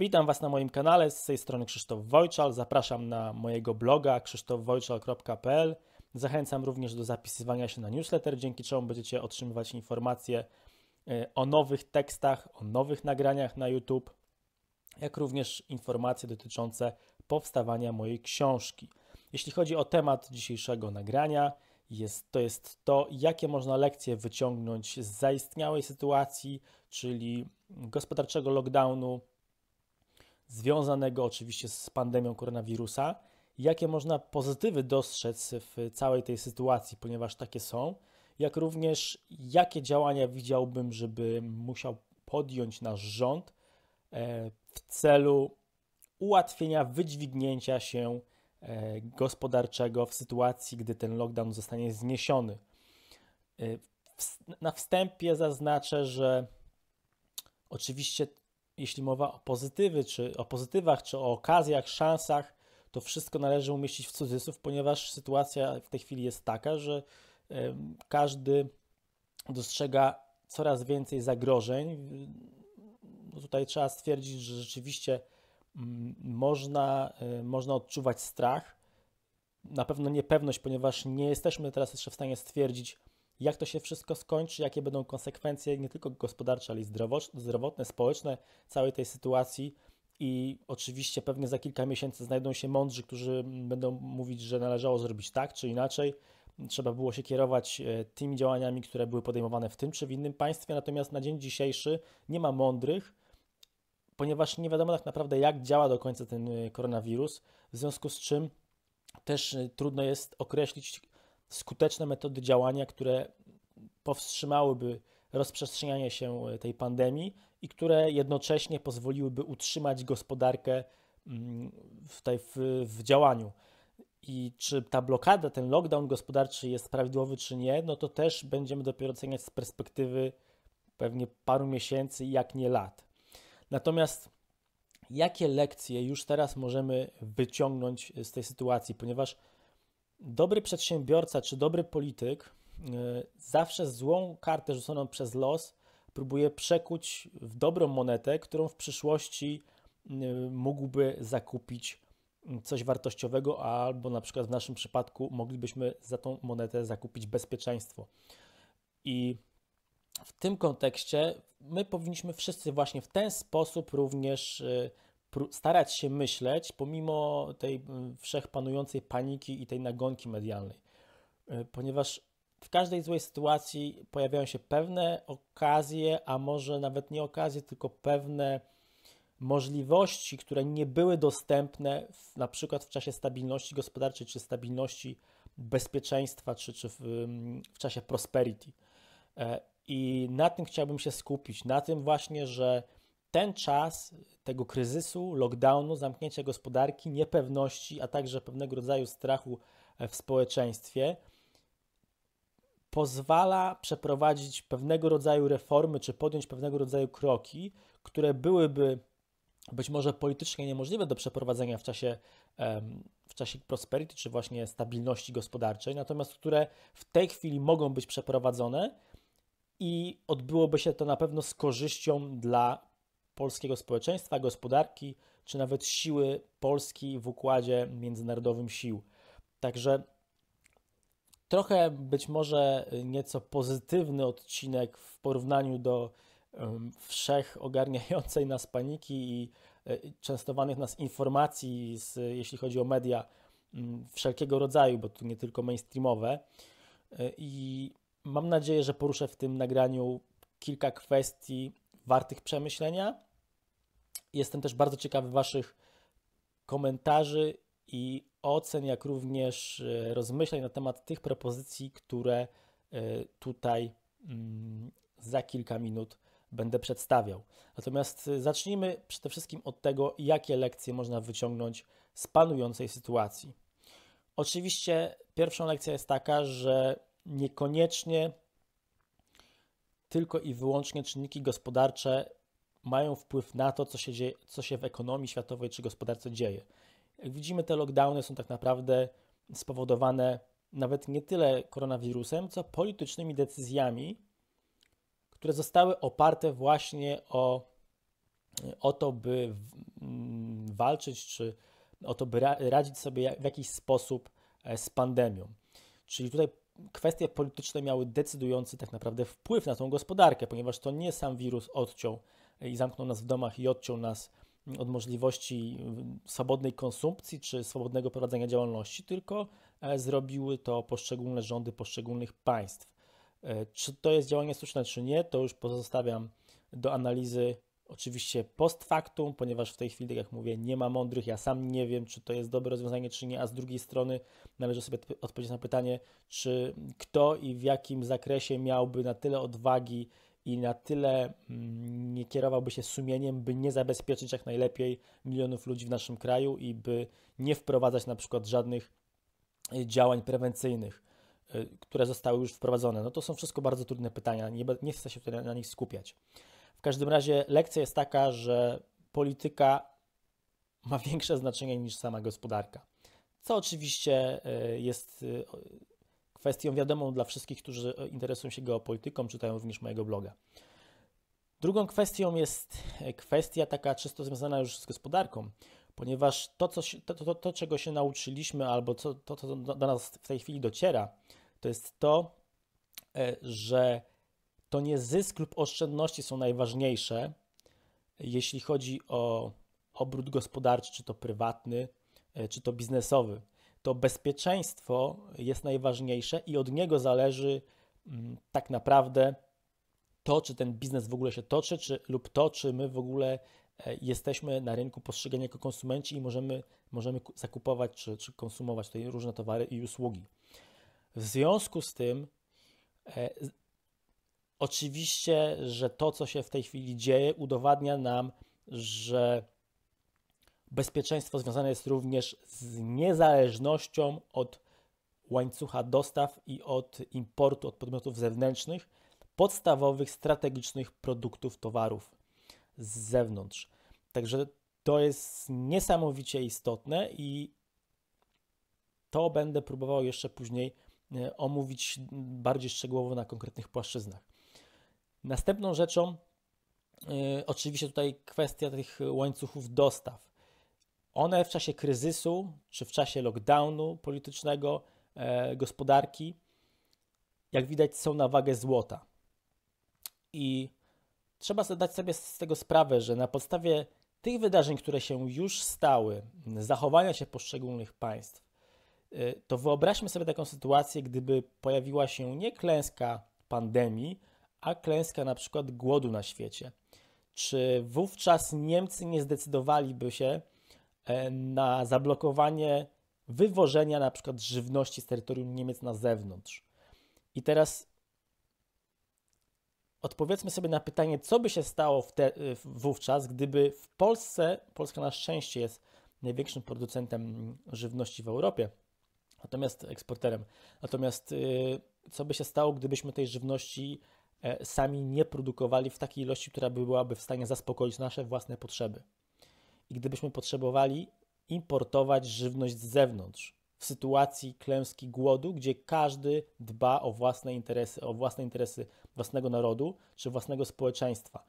Witam Was na moim kanale, z tej strony Krzysztof Wojczal. Zapraszam na mojego bloga krzysztofwojczal.pl. Zachęcam również do zapisywania się na newsletter, dzięki czemu będziecie otrzymywać informacje e, o nowych tekstach, o nowych nagraniach na YouTube, jak również informacje dotyczące powstawania mojej książki. Jeśli chodzi o temat dzisiejszego nagrania, jest, to jest to, jakie można lekcje wyciągnąć z zaistniałej sytuacji, czyli gospodarczego lockdownu, związanego oczywiście z pandemią koronawirusa. Jakie można pozytywy dostrzec w całej tej sytuacji, ponieważ takie są, jak również jakie działania widziałbym, żeby musiał podjąć nasz rząd e, w celu ułatwienia wydźwignięcia się e, gospodarczego w sytuacji, gdy ten lockdown zostanie zniesiony. E, na wstępie zaznaczę, że oczywiście jeśli mowa o pozytywy, czy o pozytywach, czy o okazjach, szansach, to wszystko należy umieścić w cudzysłów, ponieważ sytuacja w tej chwili jest taka, że każdy dostrzega coraz więcej zagrożeń. No tutaj trzeba stwierdzić, że rzeczywiście mm, można, e, można odczuwać strach, na pewno niepewność, ponieważ nie jesteśmy teraz jeszcze w stanie stwierdzić, jak to się wszystko skończy, jakie będą konsekwencje nie tylko gospodarcze, ale i zdrowotne, społeczne całej tej sytuacji. I oczywiście pewnie za kilka miesięcy znajdą się mądrzy, którzy będą mówić, że należało zrobić tak czy inaczej. Trzeba było się kierować e, tymi działaniami, które były podejmowane w tym czy w innym państwie. Natomiast na dzień dzisiejszy nie ma mądrych, ponieważ nie wiadomo tak naprawdę, jak działa do końca ten e, koronawirus, w związku z czym też e, trudno jest określić, skuteczne metody działania, które powstrzymałyby rozprzestrzenianie się e, tej pandemii i które jednocześnie pozwoliłyby utrzymać gospodarkę mm, w, tej, w, w działaniu. I czy ta blokada, ten lockdown gospodarczy jest prawidłowy, czy nie, no to też będziemy dopiero oceniać z perspektywy pewnie paru miesięcy, jak nie lat. Natomiast jakie lekcje już teraz możemy wyciągnąć e, z tej sytuacji, ponieważ dobry przedsiębiorca czy dobry polityk y, zawsze złą kartę rzuconą przez los próbuje przekuć w dobrą monetę, którą w przyszłości y, mógłby zakupić coś wartościowego, albo na przykład w naszym przypadku moglibyśmy za tą monetę zakupić bezpieczeństwo. I w tym kontekście my powinniśmy wszyscy właśnie w ten sposób również y, starać się myśleć pomimo tej wszechpanującej paniki i tej nagonki medialnej, e, ponieważ w każdej złej sytuacji pojawiają się pewne okazje, a może nawet nie okazje, tylko pewne możliwości, które nie były dostępne w, na przykład w czasie stabilności gospodarczej, czy stabilności bezpieczeństwa, czy, czy w, w czasie prosperity. E, I na tym chciałbym się skupić, na tym właśnie, że ten czas tego kryzysu, lockdownu, zamknięcia gospodarki, niepewności, a także pewnego rodzaju strachu e, w społeczeństwie pozwala przeprowadzić pewnego rodzaju reformy czy podjąć pewnego rodzaju kroki, które byłyby być może politycznie niemożliwe do przeprowadzenia w czasie, w czasie prosperity czy właśnie stabilności gospodarczej, natomiast które w tej chwili mogą być przeprowadzone i odbyłoby się to na pewno z korzyścią dla polskiego społeczeństwa, gospodarki, czy nawet siły Polski w układzie międzynarodowym sił. Także trochę być może nieco pozytywny odcinek w porównaniu do wszech ogarniającej nas paniki i e, częstowanych nas informacji, z, jeśli chodzi o media wszelkiego rodzaju, bo tu nie tylko mainstreamowe. E, I mam nadzieję, że poruszę w tym nagraniu kilka kwestii wartych przemyślenia Jestem też bardzo ciekawy Waszych komentarzy i ocen, jak również e, rozmyślań na temat tych propozycji, które e, tutaj mm, za kilka minut będę przedstawiał. Natomiast e, zacznijmy przede wszystkim od tego, jakie lekcje można wyciągnąć z panującej sytuacji. Oczywiście pierwsza lekcja jest taka, że niekoniecznie tylko i wyłącznie czynniki gospodarcze mają wpływ na to, co się, dzieje, co się w ekonomii światowej czy gospodarce dzieje. Jak widzimy, te lockdowny są tak naprawdę spowodowane nawet nie tyle koronawirusem, co politycznymi decyzjami, które zostały oparte właśnie o, o to, by mm, walczyć, czy o to, by radzić sobie w jakiś sposób e, z pandemią. Czyli tutaj kwestie polityczne miały decydujący tak naprawdę wpływ na tą gospodarkę, ponieważ to nie sam wirus odciął i zamknął nas w domach i odciął nas mm, od możliwości mm, swobodnej konsumpcji czy swobodnego prowadzenia działalności, tylko e, zrobiły to poszczególne rządy poszczególnych państw. E, czy to jest działanie słuszne, czy nie, to już pozostawiam do analizy oczywiście post factum, ponieważ w tej chwili, tak jak mówię, nie ma mądrych. Ja sam nie wiem, czy to jest dobre rozwiązanie, czy nie, a z drugiej strony należy sobie odpowiedzieć na pytanie, czy kto i w jakim zakresie miałby na tyle odwagi i na tyle mm, nie kierowałby się sumieniem, by nie zabezpieczyć jak najlepiej milionów ludzi w naszym kraju i by nie wprowadzać na przykład żadnych y, działań prewencyjnych, y, które zostały już wprowadzone? No to są wszystko bardzo trudne pytania, nie, nie chcę się tutaj na nich skupiać. W każdym razie lekcja jest taka, że polityka ma większe znaczenie niż sama gospodarka, co oczywiście y, jest kwestią wiadomą dla wszystkich, którzy interesują się geopolityką, czytają również mojego bloga. Drugą kwestią jest kwestia taka czysto związana już z gospodarką, ponieważ to, co się, to, to, to, czego się nauczyliśmy, albo co, to, co do nas w tej chwili dociera, to jest to, e, że to nie zysk lub oszczędności są najważniejsze, jeśli chodzi o obrót gospodarczy, czy to prywatny, e, czy to biznesowy to bezpieczeństwo jest najważniejsze i od niego zależy mm, tak naprawdę to, czy ten biznes w ogóle się toczy, czy, lub to, czy my w ogóle e, jesteśmy na rynku postrzegani jako konsumenci i możemy, możemy zakupować czy, czy konsumować tutaj różne towary i usługi. W związku z tym, e, oczywiście, że to, co się w tej chwili dzieje, udowadnia nam, że Bezpieczeństwo związane jest również z niezależnością od łańcucha dostaw i od importu od podmiotów zewnętrznych podstawowych strategicznych produktów, towarów z zewnątrz. Także to jest niesamowicie istotne i to będę próbował jeszcze później e, omówić bardziej szczegółowo na konkretnych płaszczyznach. Następną rzeczą, e, oczywiście, tutaj kwestia tych łańcuchów dostaw. One w czasie kryzysu czy w czasie lockdownu politycznego, e, gospodarki, jak widać, są na wagę złota. I trzeba zdać sobie z tego sprawę, że na podstawie tych wydarzeń, które się już stały, zachowania się poszczególnych państw, e, to wyobraźmy sobie taką sytuację, gdyby pojawiła się nie klęska pandemii, a klęska na przykład głodu na świecie. Czy wówczas Niemcy nie zdecydowaliby się E, na zablokowanie wywożenia na przykład żywności z terytorium Niemiec na zewnątrz. I teraz odpowiedzmy sobie na pytanie, co by się stało w te, e, wówczas, gdyby w Polsce, Polska na szczęście jest największym producentem żywności w Europie, natomiast eksporterem. Natomiast e, co by się stało, gdybyśmy tej żywności sami nie produkowali w takiej ilości, która byłaby w stanie zaspokoić nasze własne potrzeby? i gdybyśmy potrzebowali importować żywność z zewnątrz w sytuacji klęski głodu, gdzie każdy dba o własne interesy, o własne interesy własnego narodu czy własnego społeczeństwa,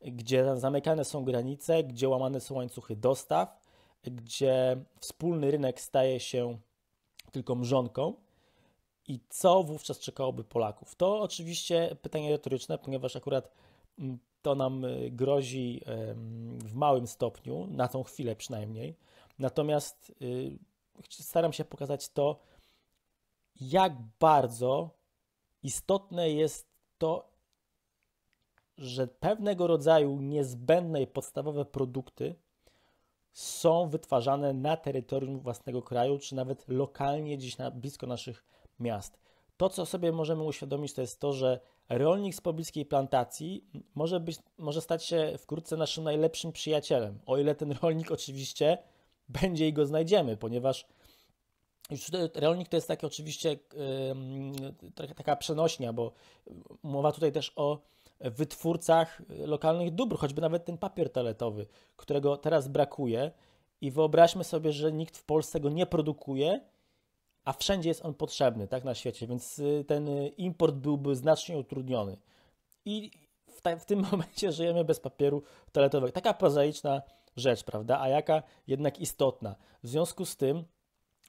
gdzie zamykane są granice, gdzie łamane są łańcuchy dostaw, gdzie wspólny rynek staje się tylko mrzonką. I co wówczas czekałoby Polaków? To oczywiście pytanie retoryczne, ponieważ akurat mm, to nam y, grozi w małym stopniu, na tą chwilę przynajmniej. Natomiast y, staram się pokazać to, jak bardzo istotne jest to, że pewnego rodzaju niezbędne i podstawowe produkty są wytwarzane na terytorium własnego kraju, czy nawet lokalnie gdzieś na, blisko naszych miast. To, co sobie możemy uświadomić, to jest to, że Rolnik z pobliskiej plantacji może, być, może stać się wkrótce naszym najlepszym przyjacielem, o ile ten rolnik oczywiście będzie i go znajdziemy, ponieważ już rolnik to jest takie oczywiście yy, taka przenośnia, bo mowa tutaj też o wytwórcach lokalnych dóbr, choćby nawet ten papier toaletowy, którego teraz brakuje i wyobraźmy sobie, że nikt w Polsce go nie produkuje a wszędzie jest on potrzebny, tak, na świecie, więc y, ten y, import byłby znacznie utrudniony. I w, w tym momencie żyjemy bez papieru toaletowego. Taka prozaiczna rzecz, prawda, a jaka jednak istotna. W związku z tym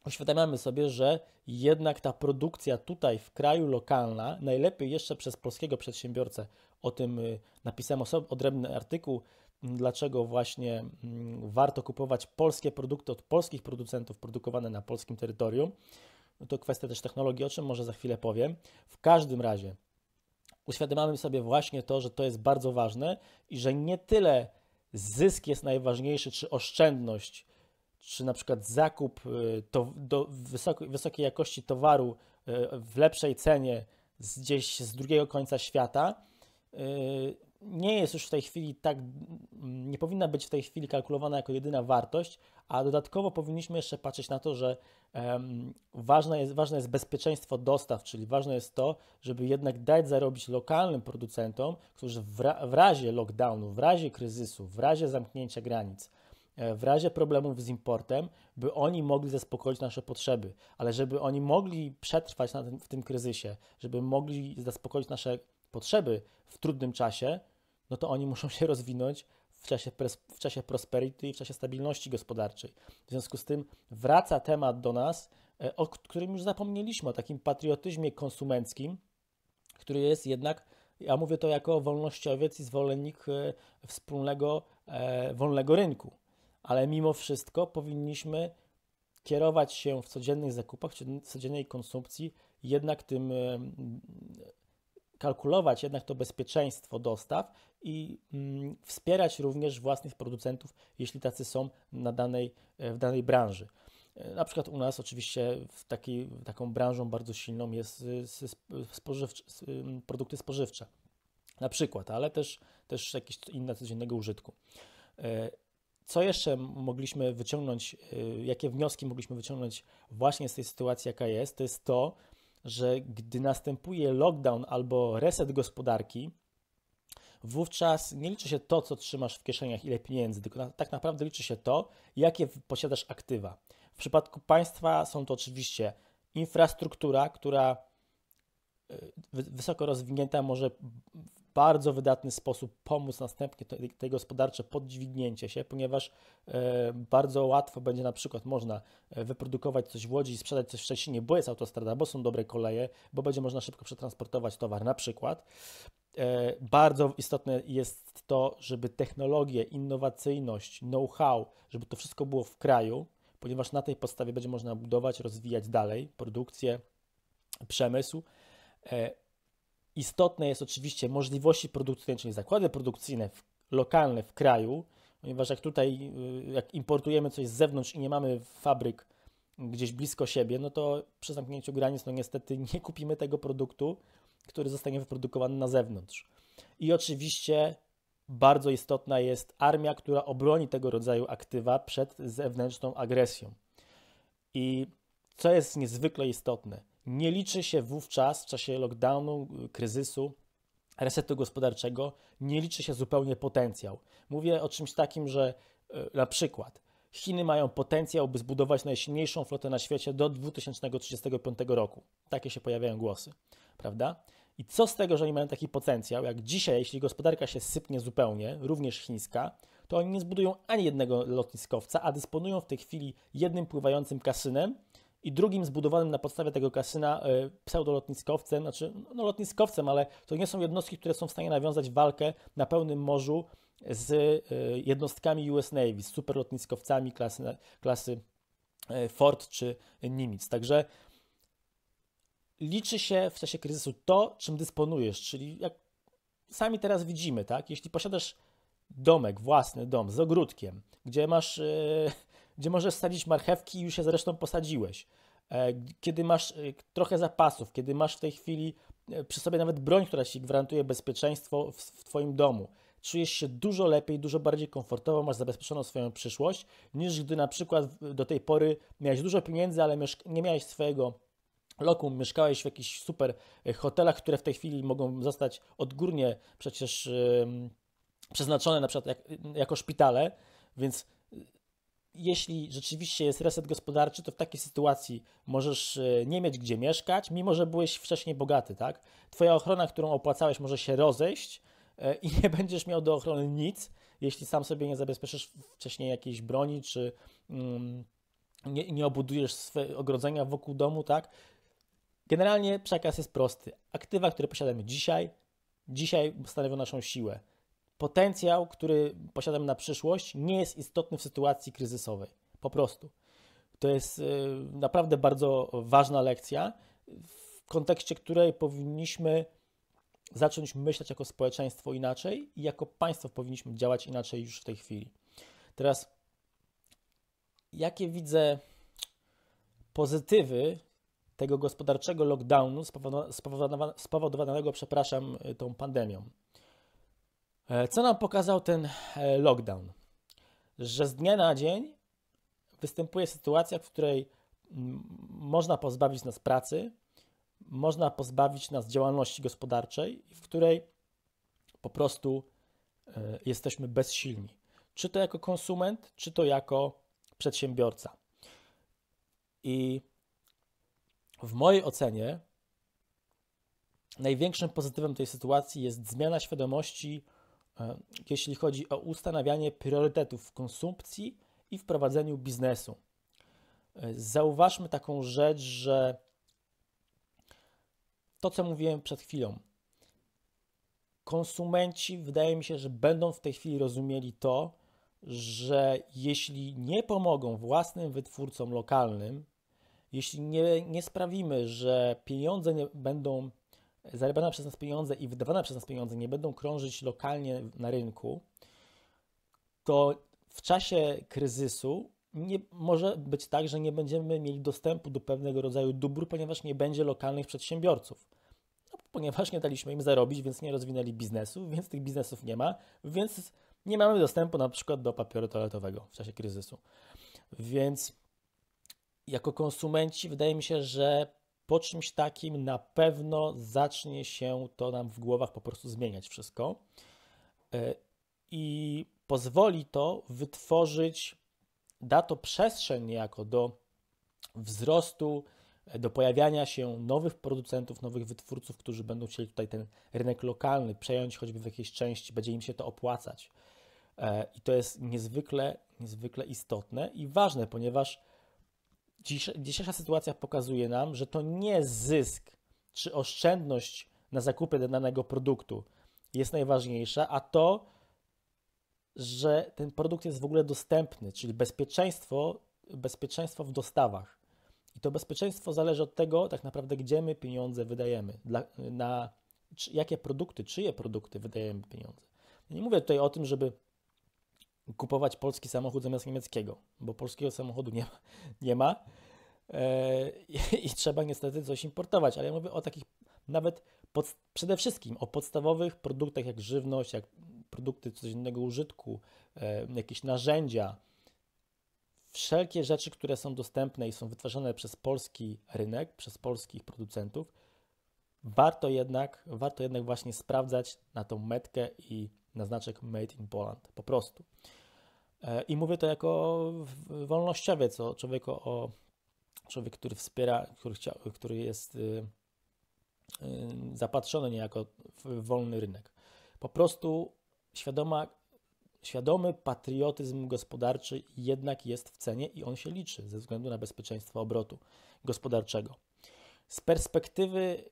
uświadamiamy sobie, że jednak ta produkcja tutaj w kraju lokalna, najlepiej jeszcze przez polskiego przedsiębiorcę, o tym y, napisałem osobny, odrębny artykuł, dlaczego właśnie mm, warto kupować polskie produkty od polskich producentów produkowane na polskim terytorium. No to kwestia też technologii, o czym może za chwilę powiem. W każdym razie uświadamiamy sobie właśnie to, że to jest bardzo ważne i że nie tyle zysk jest najważniejszy, czy oszczędność, czy na przykład zakup y, to, do wysokiej jakości towaru y, w lepszej cenie gdzieś z drugiego końca świata y, nie jest już w tej chwili tak, nie powinna być w tej chwili kalkulowana jako jedyna wartość, a dodatkowo powinniśmy jeszcze patrzeć na to, że um, ważne, jest, ważne jest bezpieczeństwo dostaw, czyli ważne jest to, żeby jednak dać zarobić lokalnym producentom, którzy w, ra, w razie lockdownu, w razie kryzysu, w razie zamknięcia granic, e, w razie problemów z importem, by oni mogli zaspokoić nasze potrzeby, ale żeby oni mogli przetrwać na tym, w tym kryzysie, żeby mogli zaspokoić nasze potrzeby w trudnym czasie, no to oni muszą się rozwinąć w czasie, w czasie prosperity i w czasie stabilności gospodarczej. W związku z tym wraca temat do nas, e, o którym już zapomnieliśmy, o takim patriotyzmie konsumenckim, który jest jednak, ja mówię to jako wolnościowiec i zwolennik e, wspólnego, e, wolnego rynku. Ale mimo wszystko powinniśmy kierować się w codziennych zakupach, w codziennej konsumpcji jednak tym kalkulować jednak to bezpieczeństwo dostaw i mm, wspierać również własnych producentów, jeśli tacy są na danej, e, w danej branży. E, na przykład u nas oczywiście w takiej, taką branżą bardzo silną jest y, spożywcze, mm, produkty spożywcze. Na przykład, ale też, też jakieś inne codziennego użytku. E, co jeszcze mogliśmy wyciągnąć, y, jakie wnioski mogliśmy wyciągnąć właśnie z tej sytuacji, jaka jest, to jest to, że gdy następuje lockdown albo reset gospodarki, wówczas nie liczy się to, co trzymasz w kieszeniach, ile pieniędzy, tylko na, tak naprawdę liczy się to, jakie posiadasz aktywa. W przypadku państwa są to oczywiście infrastruktura, która e, wysoko rozwinięta może bardzo wydatny sposób pomóc następnie tej te gospodarcze się, ponieważ e, bardzo łatwo będzie na przykład można e, wyprodukować coś w Łodzi i sprzedać coś w Szczecinie, bo jest autostrada, bo są dobre koleje, bo będzie można szybko przetransportować towar na przykład. E, bardzo istotne jest to, żeby technologię, innowacyjność, know-how, żeby to wszystko było w kraju, ponieważ na tej podstawie będzie można budować, rozwijać dalej produkcję, przemysł. Istotne jest oczywiście możliwości produkcyjne, czyli zakłady produkcyjne w, lokalne w kraju, ponieważ jak tutaj, y, jak importujemy coś z zewnątrz i nie mamy fabryk gdzieś blisko siebie, no to przy zamknięciu granic, no niestety nie kupimy tego produktu, który zostanie wyprodukowany na zewnątrz. I oczywiście bardzo istotna jest armia, która obroni tego rodzaju aktywa przed zewnętrzną agresją. I co jest niezwykle istotne, nie liczy się wówczas w czasie lockdownu, kryzysu, resetu gospodarczego, nie liczy się zupełnie potencjał. Mówię o czymś takim, że e, na przykład Chiny mają potencjał, by zbudować najsilniejszą flotę na świecie do 2035 roku. Takie się pojawiają głosy, prawda? I co z tego, że oni mają taki potencjał, jak dzisiaj, jeśli gospodarka się sypnie zupełnie, również chińska, to oni nie zbudują ani jednego lotniskowca, a dysponują w tej chwili jednym pływającym kasynem, i drugim zbudowanym na podstawie tego kasyna e, pseudolotniskowcem, znaczy no, lotniskowcem, ale to nie są jednostki, które są w stanie nawiązać walkę na pełnym morzu z e, jednostkami US Navy, z superlotniskowcami klasy, klasy e, Ford czy Nimitz. Także liczy się w czasie kryzysu to, czym dysponujesz, czyli jak sami teraz widzimy, tak? Jeśli posiadasz domek, własny dom z ogródkiem, gdzie masz gdzie możesz sadzić marchewki i już się zresztą posadziłeś. E, kiedy masz e, trochę zapasów, kiedy masz w tej chwili e, przy sobie nawet broń, która ci gwarantuje bezpieczeństwo w Twoim domu, czujesz się dużo lepiej, dużo bardziej komfortowo, masz zabezpieczoną swoją przyszłość, niż gdy na przykład do tej pory miałeś dużo pieniędzy, ale nie miałeś swojego lokum, mieszkałeś w jakichś super hotelach, które w tej chwili mogą zostać odgórnie przecież przeznaczone na przykład jako szpitale, więc jeśli rzeczywiście jest reset gospodarczy, to w takiej sytuacji możesz e, nie mieć gdzie mieszkać, mimo że byłeś wcześniej bogaty, tak? Twoja ochrona, którą opłacałeś, może się rozejść e, i nie będziesz miał do ochrony nic, jeśli sam sobie nie zabezpieczysz wcześniej jakiejś broni, czy mm, nie, nie obudujesz swe ogrodzenia wokół domu, tak? Generalnie przekaz jest prosty. Aktywa, które posiadamy dzisiaj, dzisiaj stanowią naszą siłę potencjał, który posiadam na przyszłość, nie jest istotny w sytuacji kryzysowej. Po prostu. To jest y, naprawdę bardzo ważna lekcja, w kontekście której powinniśmy zacząć myśleć jako społeczeństwo inaczej i jako państwo powinniśmy działać inaczej już w tej chwili. Teraz, jakie widzę pozytywy tego gospodarczego lockdownu spowodowanego, spowodowanego przepraszam, tą pandemią? E, co nam pokazał ten e, lockdown? Że z dnia na dzień występuje sytuacja, w której można pozbawić nas pracy, można pozbawić nas działalności gospodarczej, w której po prostu e, jesteśmy bezsilni. Czy to jako konsument, czy to jako przedsiębiorca. I w mojej ocenie największym pozytywem tej sytuacji jest zmiana świadomości E, jeśli chodzi o ustanawianie priorytetów w konsumpcji i w prowadzeniu biznesu. E, zauważmy taką rzecz, że to, co mówiłem przed chwilą, konsumenci wydaje mi się, że będą w tej chwili rozumieli to, że jeśli nie pomogą własnym wytwórcom lokalnym, jeśli nie, nie sprawimy, że pieniądze nie będą zarabiane przez nas pieniądze i wydawane przez nas pieniądze nie będą krążyć lokalnie na rynku, to w czasie kryzysu nie, może być tak, że nie będziemy mieli dostępu do pewnego rodzaju dóbr, ponieważ nie będzie lokalnych przedsiębiorców. No, ponieważ nie daliśmy im zarobić, więc nie rozwinęli biznesu, więc tych biznesów nie ma, więc nie mamy dostępu na przykład do papieru toaletowego w czasie kryzysu. Więc jako konsumenci wydaje mi się, że po czymś takim na pewno zacznie się to nam w głowach po prostu zmieniać wszystko. E, I pozwoli to wytworzyć, da to przestrzeń niejako do wzrostu, e, do pojawiania się nowych producentów, nowych wytwórców, którzy będą chcieli tutaj ten rynek lokalny przejąć choćby w jakiejś części, będzie im się to opłacać. E, I to jest niezwykle, niezwykle istotne i ważne, ponieważ Dziś, dzisiejsza sytuacja pokazuje nam, że to nie zysk czy oszczędność na zakupy danego produktu jest najważniejsza, a to, że ten produkt jest w ogóle dostępny, czyli bezpieczeństwo, bezpieczeństwo w dostawach. I to bezpieczeństwo zależy od tego, tak naprawdę, gdzie my pieniądze wydajemy, dla, na czy, jakie produkty, czyje produkty wydajemy pieniądze. Nie mówię tutaj o tym, żeby kupować polski samochód zamiast niemieckiego, bo polskiego samochodu nie ma. Nie ma. E, I, I trzeba niestety coś importować, ale ja mówię o takich nawet pod, przede wszystkim o podstawowych produktach jak żywność, jak produkty codziennego użytku, e, jakieś narzędzia, wszelkie rzeczy, które są dostępne i są wytwarzane przez polski rynek, przez polskich producentów, warto jednak, warto jednak właśnie sprawdzać na tą metkę i na znaczek Made in Poland, po prostu. E, I mówię to jako wolnościowiec, o człowieku, o człowiek, który wspiera, który, chcia, który jest y, y, zapatrzony niejako w wolny rynek. Po prostu świadoma, świadomy patriotyzm gospodarczy jednak jest w cenie i on się liczy ze względu na bezpieczeństwo obrotu gospodarczego. Z perspektywy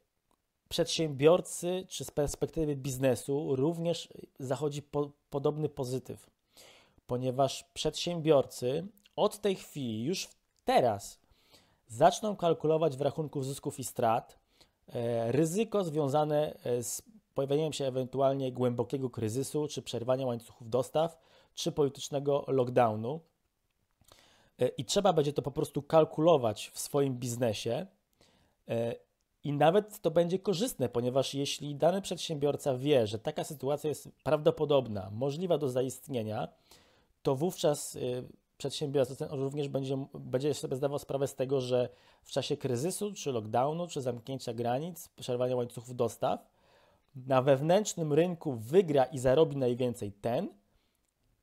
przedsiębiorcy, czy z perspektywy biznesu, również zachodzi po, podobny pozytyw, ponieważ przedsiębiorcy od tej chwili, już teraz, zaczną kalkulować w rachunku zysków i strat e, ryzyko związane e, z pojawieniem się ewentualnie głębokiego kryzysu, czy przerwania łańcuchów dostaw, czy politycznego lockdownu. E, I trzeba będzie to po prostu kalkulować w swoim biznesie i nawet to będzie korzystne, ponieważ jeśli dany przedsiębiorca wie, że taka sytuacja jest prawdopodobna, możliwa do zaistnienia, to wówczas y, przedsiębiorca również będzie, będzie sobie zdawał sprawę z tego, że w czasie kryzysu, czy lockdownu, czy zamknięcia granic, przerwania łańcuchów dostaw, na wewnętrznym rynku wygra i zarobi najwięcej ten,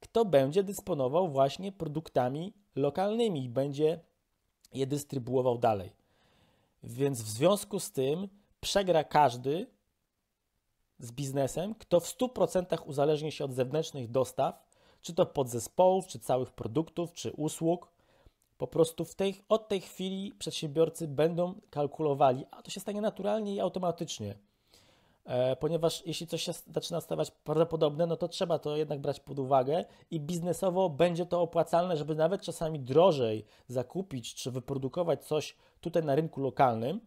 kto będzie dysponował właśnie produktami lokalnymi i będzie je dystrybuował dalej. Więc w związku z tym przegra każdy z biznesem, kto w 100% uzależni się od zewnętrznych dostaw, czy to podzespołów, czy całych produktów, czy usług. Po prostu w tej, od tej chwili przedsiębiorcy będą kalkulowali, a to się stanie naturalnie i automatycznie E, ponieważ jeśli coś się zaczyna stawać prawdopodobne, no to trzeba to jednak brać pod uwagę i biznesowo będzie to opłacalne, żeby nawet czasami drożej zakupić czy wyprodukować coś tutaj na rynku lokalnym.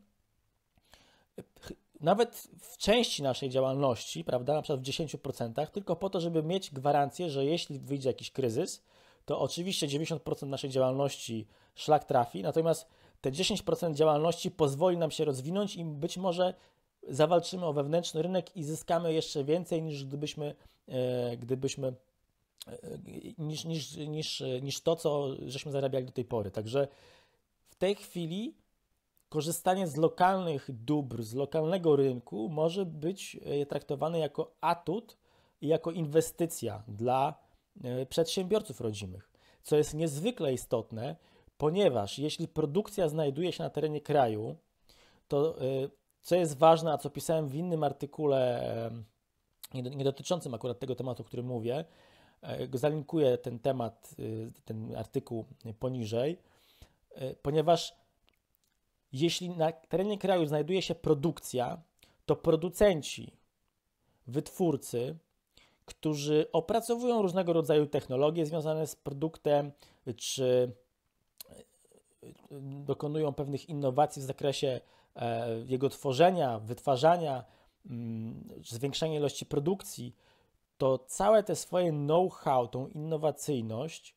Nawet w części naszej działalności, prawda, na przykład w 10%, tylko po to, żeby mieć gwarancję, że jeśli wyjdzie jakiś kryzys, to oczywiście 90% naszej działalności szlak trafi, natomiast te 10% działalności pozwoli nam się rozwinąć i być może zawalczymy o wewnętrzny rynek i zyskamy jeszcze więcej niż gdybyśmy, e, gdybyśmy e, niż, niż, niż, niż to, co żeśmy zarabiali do tej pory. Także w tej chwili korzystanie z lokalnych dóbr, z lokalnego rynku może być e, traktowane jako atut i jako inwestycja dla przedsiębiorców rodzimych, co jest niezwykle istotne, ponieważ jeśli produkcja znajduje się na terenie kraju, to co jest ważne, a co pisałem w innym artykule, nie dotyczącym akurat tego tematu, o którym mówię, e, zalinkuję ten temat, y, ten artykuł poniżej, e, ponieważ jeśli na terenie kraju znajduje się produkcja, to producenci, wytwórcy, którzy opracowują różnego rodzaju technologie związane z produktem, czy e, dokonują pewnych innowacji w zakresie E, jego tworzenia, wytwarzania, mm, zwiększania ilości produkcji, to całe te swoje know-how, tą innowacyjność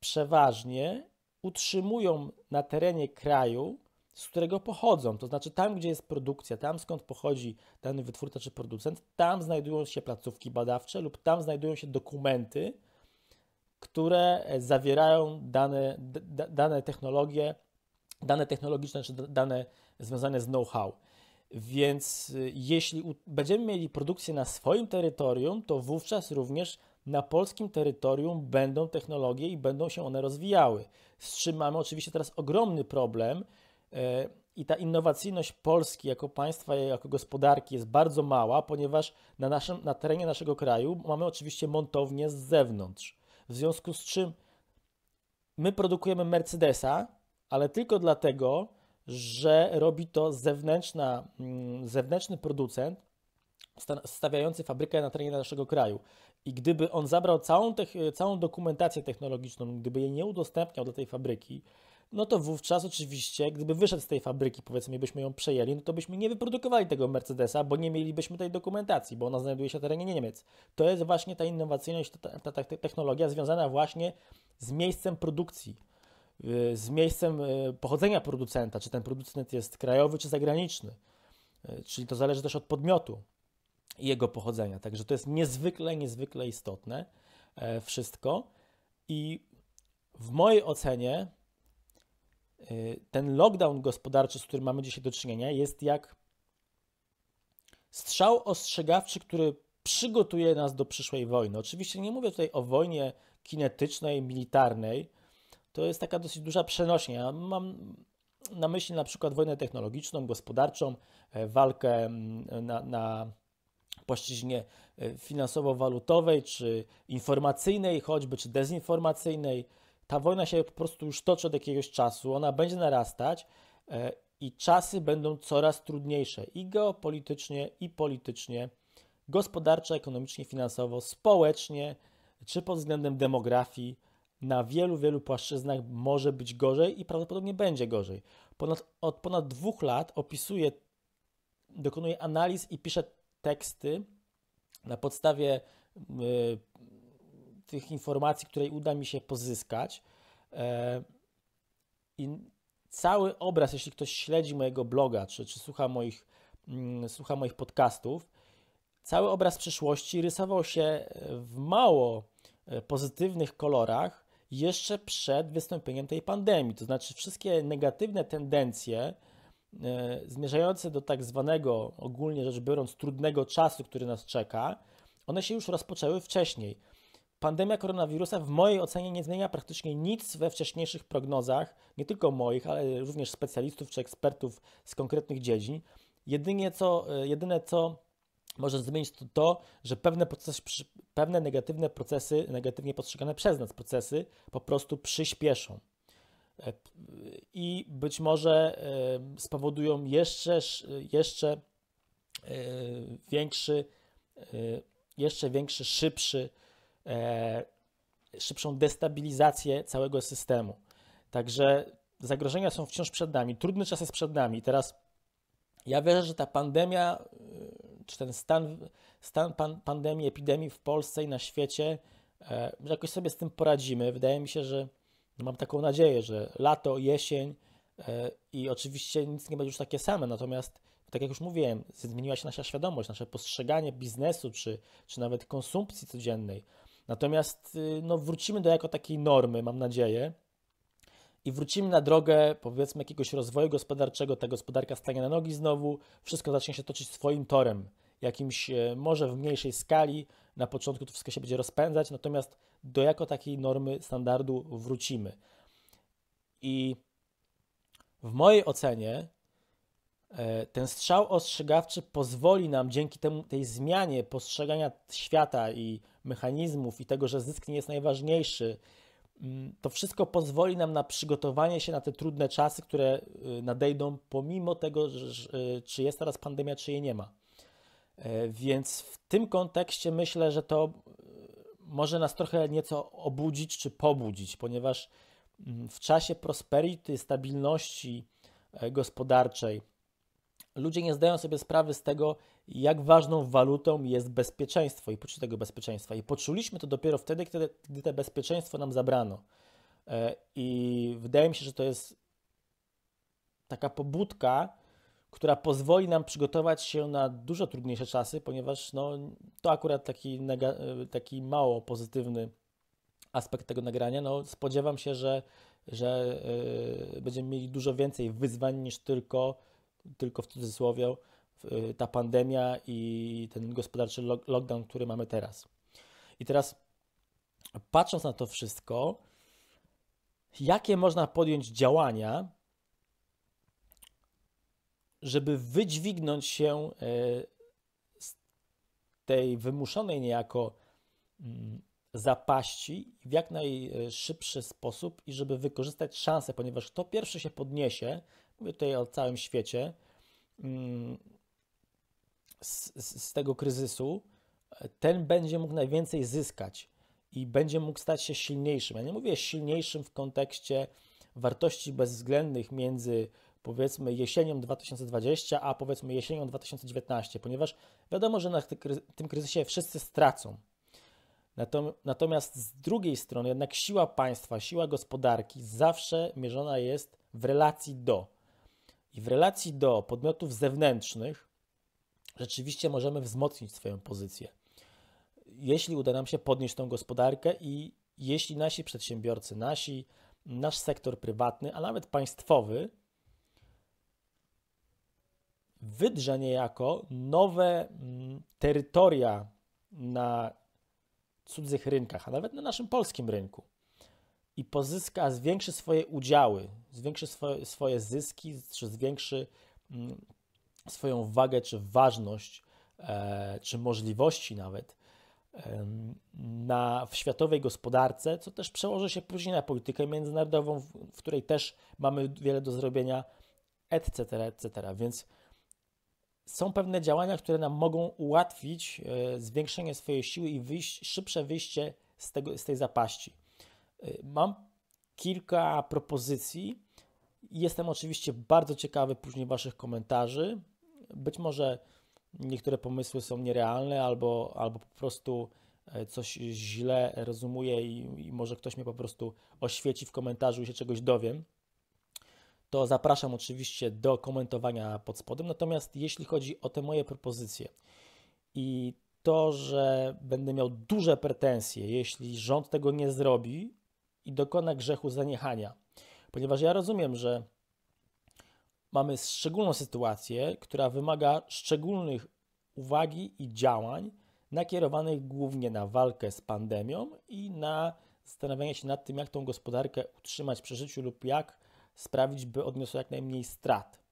przeważnie utrzymują na terenie kraju, z którego pochodzą. To znaczy tam, gdzie jest produkcja, tam skąd pochodzi dany wytwórca czy producent, tam znajdują się placówki badawcze lub tam znajdują się dokumenty, które zawierają dane, d- dane technologie dane technologiczne czy dane związane z know-how. Więc y, jeśli będziemy mieli produkcję na swoim terytorium, to wówczas również na polskim terytorium będą technologie i będą się one rozwijały. Z czym mamy oczywiście teraz ogromny problem e, i ta innowacyjność Polski jako państwa, jako gospodarki jest bardzo mała, ponieważ na, naszym, na terenie naszego kraju mamy oczywiście montownie z zewnątrz. W związku z czym my produkujemy Mercedesa, ale tylko dlatego, że robi to zewnętrzna, mm, zewnętrzny producent stawiający fabrykę na terenie naszego kraju. I gdyby on zabrał całą, te, całą dokumentację technologiczną, gdyby jej nie udostępniał do tej fabryki, no to wówczas oczywiście, gdyby wyszedł z tej fabryki, powiedzmy, byśmy ją przejęli, no to byśmy nie wyprodukowali tego Mercedesa, bo nie mielibyśmy tej dokumentacji, bo ona znajduje się na terenie Niemiec. To jest właśnie ta innowacyjność, ta, ta, ta technologia związana właśnie z miejscem produkcji Y, z miejscem y, pochodzenia producenta, czy ten producent jest krajowy, czy zagraniczny. Y, czyli to zależy też od podmiotu i jego pochodzenia. Także to jest niezwykle, niezwykle istotne e, wszystko. I w mojej ocenie ten lockdown gospodarczy, z którym mamy dzisiaj do czynienia, jest jak strzał ostrzegawczy, który przygotuje nas do przyszłej wojny. Oczywiście nie mówię tutaj o wojnie kinetycznej, militarnej, to jest taka dosyć duża przenośnia. Mam na myśli na przykład wojnę technologiczną, gospodarczą, e, walkę mm, na, na płaszczyźnie e, finansowo-walutowej, czy informacyjnej, choćby, czy dezinformacyjnej. Ta wojna się po prostu już toczy od jakiegoś czasu, ona będzie narastać e, i czasy będą coraz trudniejsze i geopolitycznie, i politycznie, gospodarczo, ekonomicznie, finansowo, społecznie, czy pod względem demografii na wielu, wielu płaszczyznach może być gorzej i prawdopodobnie będzie gorzej. Ponad, od ponad dwóch lat opisuję, dokonuję analiz i piszę teksty na podstawie y, tych informacji, które uda mi się pozyskać. Y, I cały obraz, jeśli ktoś śledzi mojego bloga, czy, czy słucha, moich, y, słucha moich podcastów, cały obraz przyszłości rysował się w mało e, pozytywnych kolorach, jeszcze przed wystąpieniem tej pandemii. To znaczy, wszystkie negatywne tendencje e, zmierzające do tak zwanego, ogólnie rzecz biorąc, trudnego czasu, który nas czeka, one się już rozpoczęły wcześniej. Pandemia koronawirusa w mojej ocenie nie zmienia praktycznie nic we wcześniejszych prognozach, nie tylko moich, ale również specjalistów czy ekspertów z konkretnych dziedzin. Jedynie co, e, jedyne co może zmienić to, to że pewne, procesy, pewne negatywne procesy, negatywnie postrzegane przez nas procesy po prostu przyspieszą e, i być może e, spowodują jeszcze, jeszcze e, większy, jeszcze większy, szybszy, szybszą destabilizację całego systemu. Także zagrożenia są wciąż przed nami, trudne czasy przed nami. Teraz ja wierzę, że ta pandemia czy ten stan, stan pan, pandemii, epidemii w Polsce i na świecie, e, że jakoś sobie z tym poradzimy. Wydaje mi się, że mam taką nadzieję, że lato, jesień e, i oczywiście nic nie będzie już takie same, natomiast tak jak już mówiłem, zmieniła się nasza świadomość, nasze postrzeganie biznesu czy, czy nawet konsumpcji codziennej. Natomiast y, no, wrócimy do jako takiej normy, mam nadzieję, i wrócimy na drogę, powiedzmy, jakiegoś rozwoju gospodarczego, ta gospodarka stanie na nogi znowu, wszystko zacznie się toczyć swoim torem, jakimś e, może w mniejszej skali, na początku to wszystko się będzie rozpędzać, natomiast do jako takiej normy standardu wrócimy. I w mojej ocenie e, ten strzał ostrzegawczy pozwoli nam dzięki temu, tej zmianie postrzegania świata i mechanizmów i tego, że zysk nie jest najważniejszy Mm, to wszystko pozwoli nam na przygotowanie się na te trudne czasy, które y, nadejdą pomimo tego, y, czy jest teraz pandemia, czy jej nie ma. E, więc w tym kontekście myślę, że to y, może nas trochę nieco obudzić czy pobudzić, ponieważ mm, w czasie prosperity, stabilności e, gospodarczej, ludzie nie zdają sobie sprawy z tego, jak ważną walutą jest bezpieczeństwo i poczucie tego bezpieczeństwa. I poczuliśmy to dopiero wtedy, kiedy, gdy to bezpieczeństwo nam zabrano. E, I wydaje mi się, że to jest taka pobudka, która pozwoli nam przygotować się na dużo trudniejsze czasy, ponieważ no, to akurat taki, e, taki mało pozytywny aspekt tego nagrania. No, spodziewam się, że, że yy, będziemy mieli dużo więcej wyzwań niż tylko tylko w cudzysłowie, y, ta pandemia i ten gospodarczy lockdown, który mamy teraz. I teraz, patrząc na to wszystko, jakie można podjąć działania, żeby wydźwignąć się y, z tej wymuszonej niejako mm, zapaści w jak najszybszy sposób i żeby wykorzystać szansę, ponieważ kto pierwszy się podniesie mówię tutaj o całym świecie, mm, z, z, tego kryzysu, ten będzie mógł najwięcej zyskać i będzie mógł stać się silniejszym. Ja nie mówię silniejszym w kontekście wartości bezwzględnych między powiedzmy jesienią 2020, a powiedzmy jesienią 2019, ponieważ wiadomo, że na tym kryzysie wszyscy stracą. Natomiast z drugiej strony jednak siła państwa, siła gospodarki zawsze mierzona jest w relacji do. I w relacji do podmiotów zewnętrznych rzeczywiście możemy wzmocnić swoją pozycję. Jeśli uda nam się podnieść tą gospodarkę i jeśli nasi przedsiębiorcy, nasi, nasz sektor prywatny, a nawet państwowy wydrze niejako nowe mm, terytoria na cudzych rynkach, a nawet na naszym polskim rynku i pozyska, zwiększy swoje udziały, zwiększy swoje, swoje zyski, czy zwiększy mm, swoją wagę, czy ważność, e, czy możliwości nawet e, na, w światowej gospodarce, co też przełoży się później na politykę międzynarodową, w, w której też mamy wiele do zrobienia, etc., etc. Więc są pewne działania, które nam mogą ułatwić e, zwiększenie swojej siły i wyjść, szybsze wyjście z, tego, z tej zapaści. Y, mam kilka propozycji. Jestem oczywiście bardzo ciekawy później Waszych komentarzy. Być może niektóre pomysły są nierealne, albo, albo po prostu e, coś źle rozumuję i, i może ktoś mnie po prostu oświeci w komentarzu i się czegoś dowiem. To zapraszam oczywiście do komentowania pod spodem. Natomiast jeśli chodzi o te moje propozycje i to, że będę miał duże pretensje, jeśli rząd tego nie zrobi, i dokona grzechu zaniechania. Ponieważ ja rozumiem, że mamy szczególną sytuację, która wymaga szczególnych uwagi i działań nakierowanych głównie na walkę z pandemią i na zastanawianie się nad tym, jak tą gospodarkę utrzymać przy życiu lub jak sprawić, by odniosła jak najmniej strat.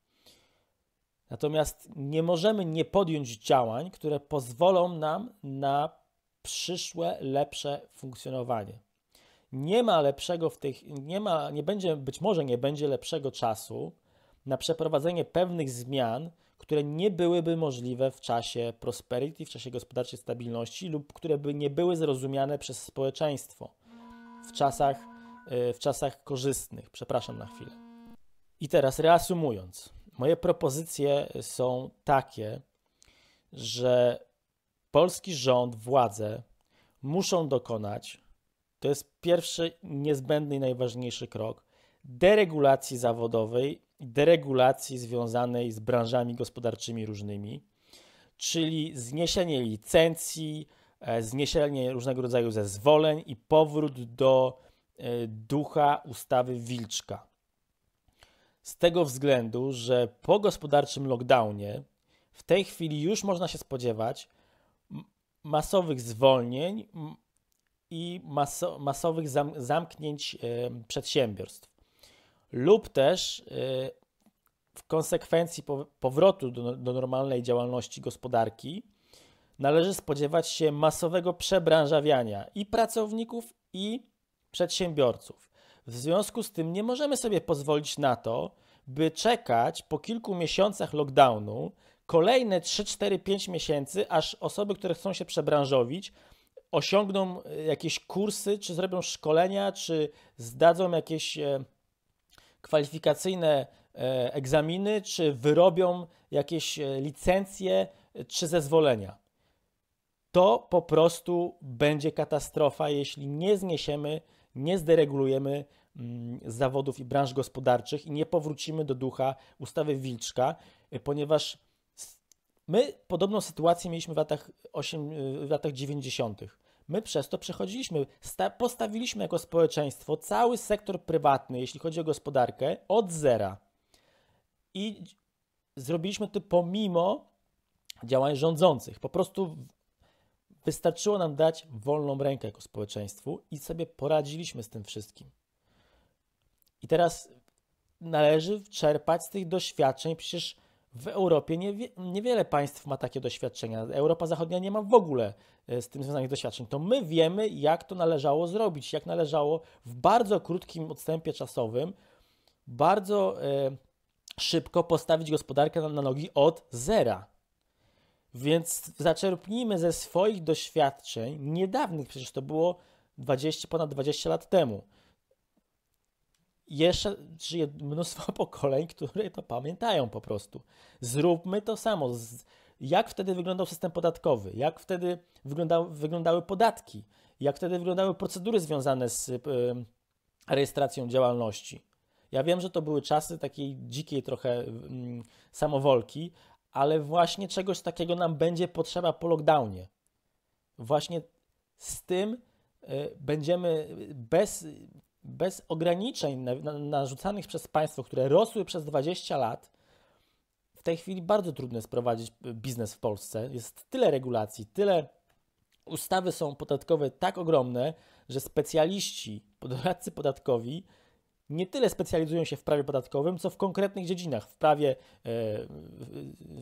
Natomiast nie możemy nie podjąć działań, które pozwolą nam na przyszłe lepsze funkcjonowanie nie ma lepszego w tych, nie ma, nie będzie, być może nie będzie lepszego czasu na przeprowadzenie pewnych zmian, które nie byłyby możliwe w czasie prosperity, w czasie gospodarczej stabilności lub które by nie były zrozumiane przez społeczeństwo w czasach, e, w czasach korzystnych. Przepraszam na chwilę. I teraz reasumując, moje propozycje są takie, że polski rząd, władze muszą dokonać to jest pierwszy niezbędny i najważniejszy krok deregulacji zawodowej, deregulacji związanej z branżami gospodarczymi różnymi, czyli zniesienie licencji, e, zniesienie różnego rodzaju zezwoleń i powrót do e, ducha ustawy Wilczka. Z tego względu, że po gospodarczym lockdownie w tej chwili już można się spodziewać masowych zwolnień, i maso masowych zam zamknięć e, przedsiębiorstw. Lub też e, w konsekwencji powrotu do, do normalnej działalności gospodarki należy spodziewać się masowego przebranżawiania i pracowników, i przedsiębiorców. W związku z tym nie możemy sobie pozwolić na to, by czekać po kilku miesiącach lockdownu kolejne 3, 4, 5 miesięcy, aż osoby, które chcą się przebranżowić, osiągną e, jakieś kursy, czy zrobią szkolenia, czy zdadzą jakieś e, kwalifikacyjne e, egzaminy, czy wyrobią jakieś licencje, czy zezwolenia. To po prostu będzie katastrofa, jeśli nie zniesiemy, nie zderegulujemy mm, zawodów i branż gospodarczych i nie powrócimy do ducha ustawy Wilczka, ponieważ my podobną sytuację mieliśmy w latach, 8, w latach 90. My przez to przechodziliśmy, postawiliśmy jako społeczeństwo cały sektor prywatny, jeśli chodzi o gospodarkę, od zera. I zrobiliśmy to pomimo działań rządzących. Po prostu wystarczyło nam dać wolną rękę jako społeczeństwu i sobie poradziliśmy z tym wszystkim. I teraz należy czerpać z tych doświadczeń. Przecież w Europie niewiele państw ma takie doświadczenia. Europa Zachodnia nie ma w ogóle e, z tym związanych doświadczeń. To my wiemy, jak to należało zrobić, jak należało w bardzo krótkim odstępie czasowym, bardzo e, szybko postawić gospodarkę na, na nogi od zera. Więc zaczerpnijmy ze swoich doświadczeń niedawnych, przecież to było 20, ponad 20 lat temu jeszcze żyje mnóstwo pokoleń, które to pamiętają po prostu. Zróbmy to samo. Jak wtedy wyglądał system podatkowy? Jak wtedy wyglądały, wyglądały podatki? Jak wtedy wyglądały procedury związane z y, rejestracją działalności? Ja wiem, że to były czasy takiej dzikiej trochę y, samowolki, ale właśnie czegoś takiego nam będzie potrzeba po lockdownie. Właśnie z tym y, będziemy bez bez ograniczeń narzucanych przez państwo, które rosły przez 20 lat, w tej chwili bardzo trudno jest prowadzić e, biznes w Polsce. Jest tyle regulacji, tyle ustawy są podatkowe tak ogromne, że specjaliści, doradcy podatkowi nie tyle specjalizują się w prawie podatkowym, co w konkretnych dziedzinach, w prawie e,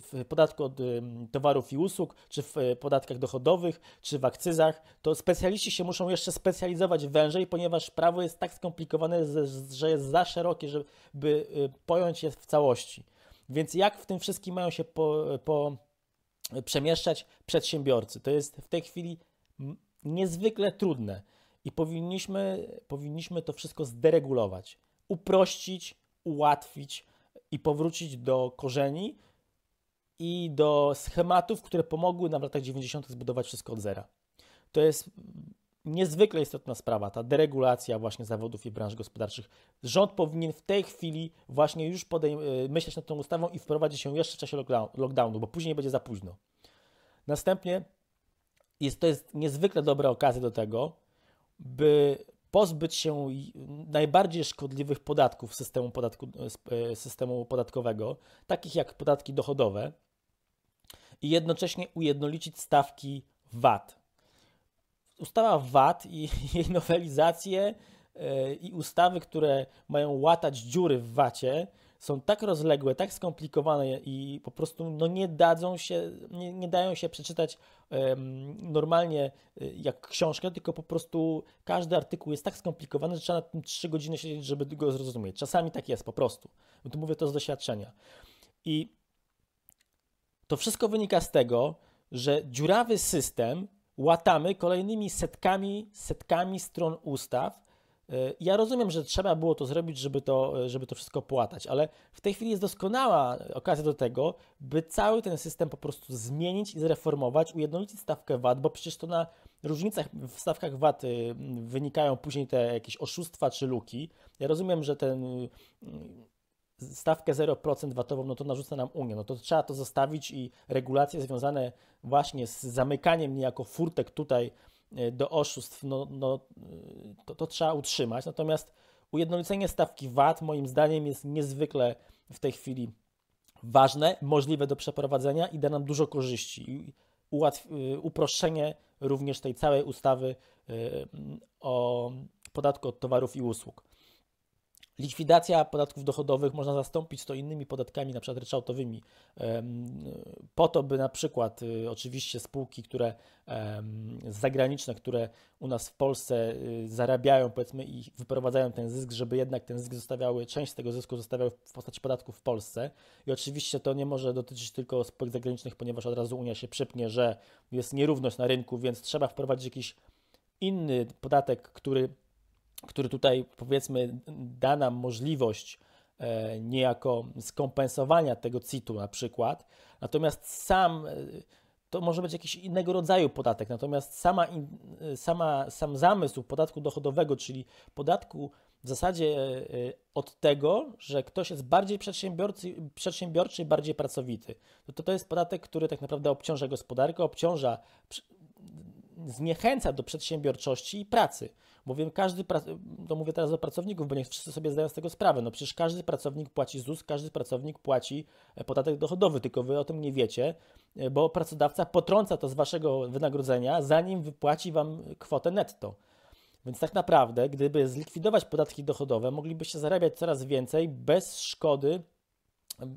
w podatku od towarów i usług, czy w e, podatkach dochodowych, czy w akcyzach, to specjaliści się muszą jeszcze specjalizować wężej, ponieważ prawo jest tak skomplikowane, że jest za szerokie, żeby e, pojąć je w całości. Więc jak w tym wszystkim mają się po, po przemieszczać przedsiębiorcy? To jest w tej chwili niezwykle trudne. I powinniśmy, powinniśmy to wszystko zderegulować, uprościć, ułatwić i powrócić do korzeni i do schematów, które pomogły nam w latach 90. zbudować wszystko od zera. To jest niezwykle istotna sprawa, ta deregulacja właśnie zawodów i branż gospodarczych. Rząd powinien w tej chwili właśnie już e, myśleć nad tą ustawą i wprowadzić ją jeszcze w czasie lockdownu, bo później będzie za późno. Następnie jest, to jest niezwykle dobra okazja do tego, by pozbyć się najbardziej szkodliwych podatków systemu, podatku, e, e, systemu podatkowego, takich jak podatki dochodowe, i jednocześnie ujednolicić stawki VAT. Ustawa VAT i jej nowelizacje e, i ustawy, które mają łatać dziury w VAT-ie, są tak rozległe, tak skomplikowane i po prostu no, nie dadzą się, nie, nie dają się przeczytać um, normalnie y, jak książkę, tylko po prostu każdy artykuł jest tak skomplikowany, że trzeba na tym 3 godziny siedzieć, żeby go zrozumieć. Czasami tak jest po prostu. No tu mówię to z doświadczenia. I to wszystko wynika z tego, że dziurawy system łatamy kolejnymi setkami, setkami stron ustaw, E, ja rozumiem, że trzeba było to zrobić, żeby to, e, żeby to wszystko płatać, ale w tej chwili jest doskonała okazja do tego, by cały ten system po prostu zmienić i zreformować, ujednolicić stawkę VAT, bo przecież to na różnicach w stawkach VAT y, wynikają później te jakieś oszustwa czy luki. Ja rozumiem, że ten y, stawkę 0% VAT-ową, no to narzuca nam Unia. No to trzeba to zostawić i regulacje związane właśnie z zamykaniem niejako furtek tutaj E, do oszustw, no, no e, to, to trzeba utrzymać. Natomiast ujednolicenie stawki VAT moim zdaniem jest niezwykle w tej chwili ważne, możliwe do przeprowadzenia i da nam dużo korzyści. ułatw- e, uproszczenie również tej całej ustawy o podatku od towarów i usług. Likwidacja podatków dochodowych można zastąpić to innymi podatkami, na przykład ryczałtowymi, po to, by na przykład y, oczywiście spółki, które zagraniczne, które u nas w Polsce y, zarabiają, powiedzmy, i wyprowadzają ten zysk, żeby jednak ten zysk zostawiały, część tego zysku zostawiały w postaci podatków w Polsce. I oczywiście to nie może dotyczyć tylko spółek zagranicznych, ponieważ od razu Unia się przypnie, że jest nierówność na rynku, więc trzeba wprowadzić jakiś inny podatek, który który tutaj powiedzmy da nam możliwość e, niejako skompensowania tego CIT-u na przykład, natomiast sam e, to może być jakiś innego rodzaju podatek, natomiast sama, e, sama, sam zamysł podatku dochodowego, czyli podatku w zasadzie od tego, że ktoś jest bardziej przedsiębiorczy przedsiębiorczy i bardziej pracowity. To, to jest podatek, który tak naprawdę obciąża gospodarkę, obciąża, zniechęca do przedsiębiorczości i pracy. Mówię, każdy, to mówię teraz o pracowników, bo niech wszyscy sobie zdają z tego sprawę. No przecież każdy pracownik płaci ZUS, każdy pracownik płaci e, podatek dochodowy, tylko wy o tym nie wiecie, e, bo pracodawca potrąca to z waszego wynagrodzenia, zanim wypłaci wam kwotę netto. Więc tak naprawdę, gdyby zlikwidować podatki dochodowe, moglibyście zarabiać coraz więcej bez szkody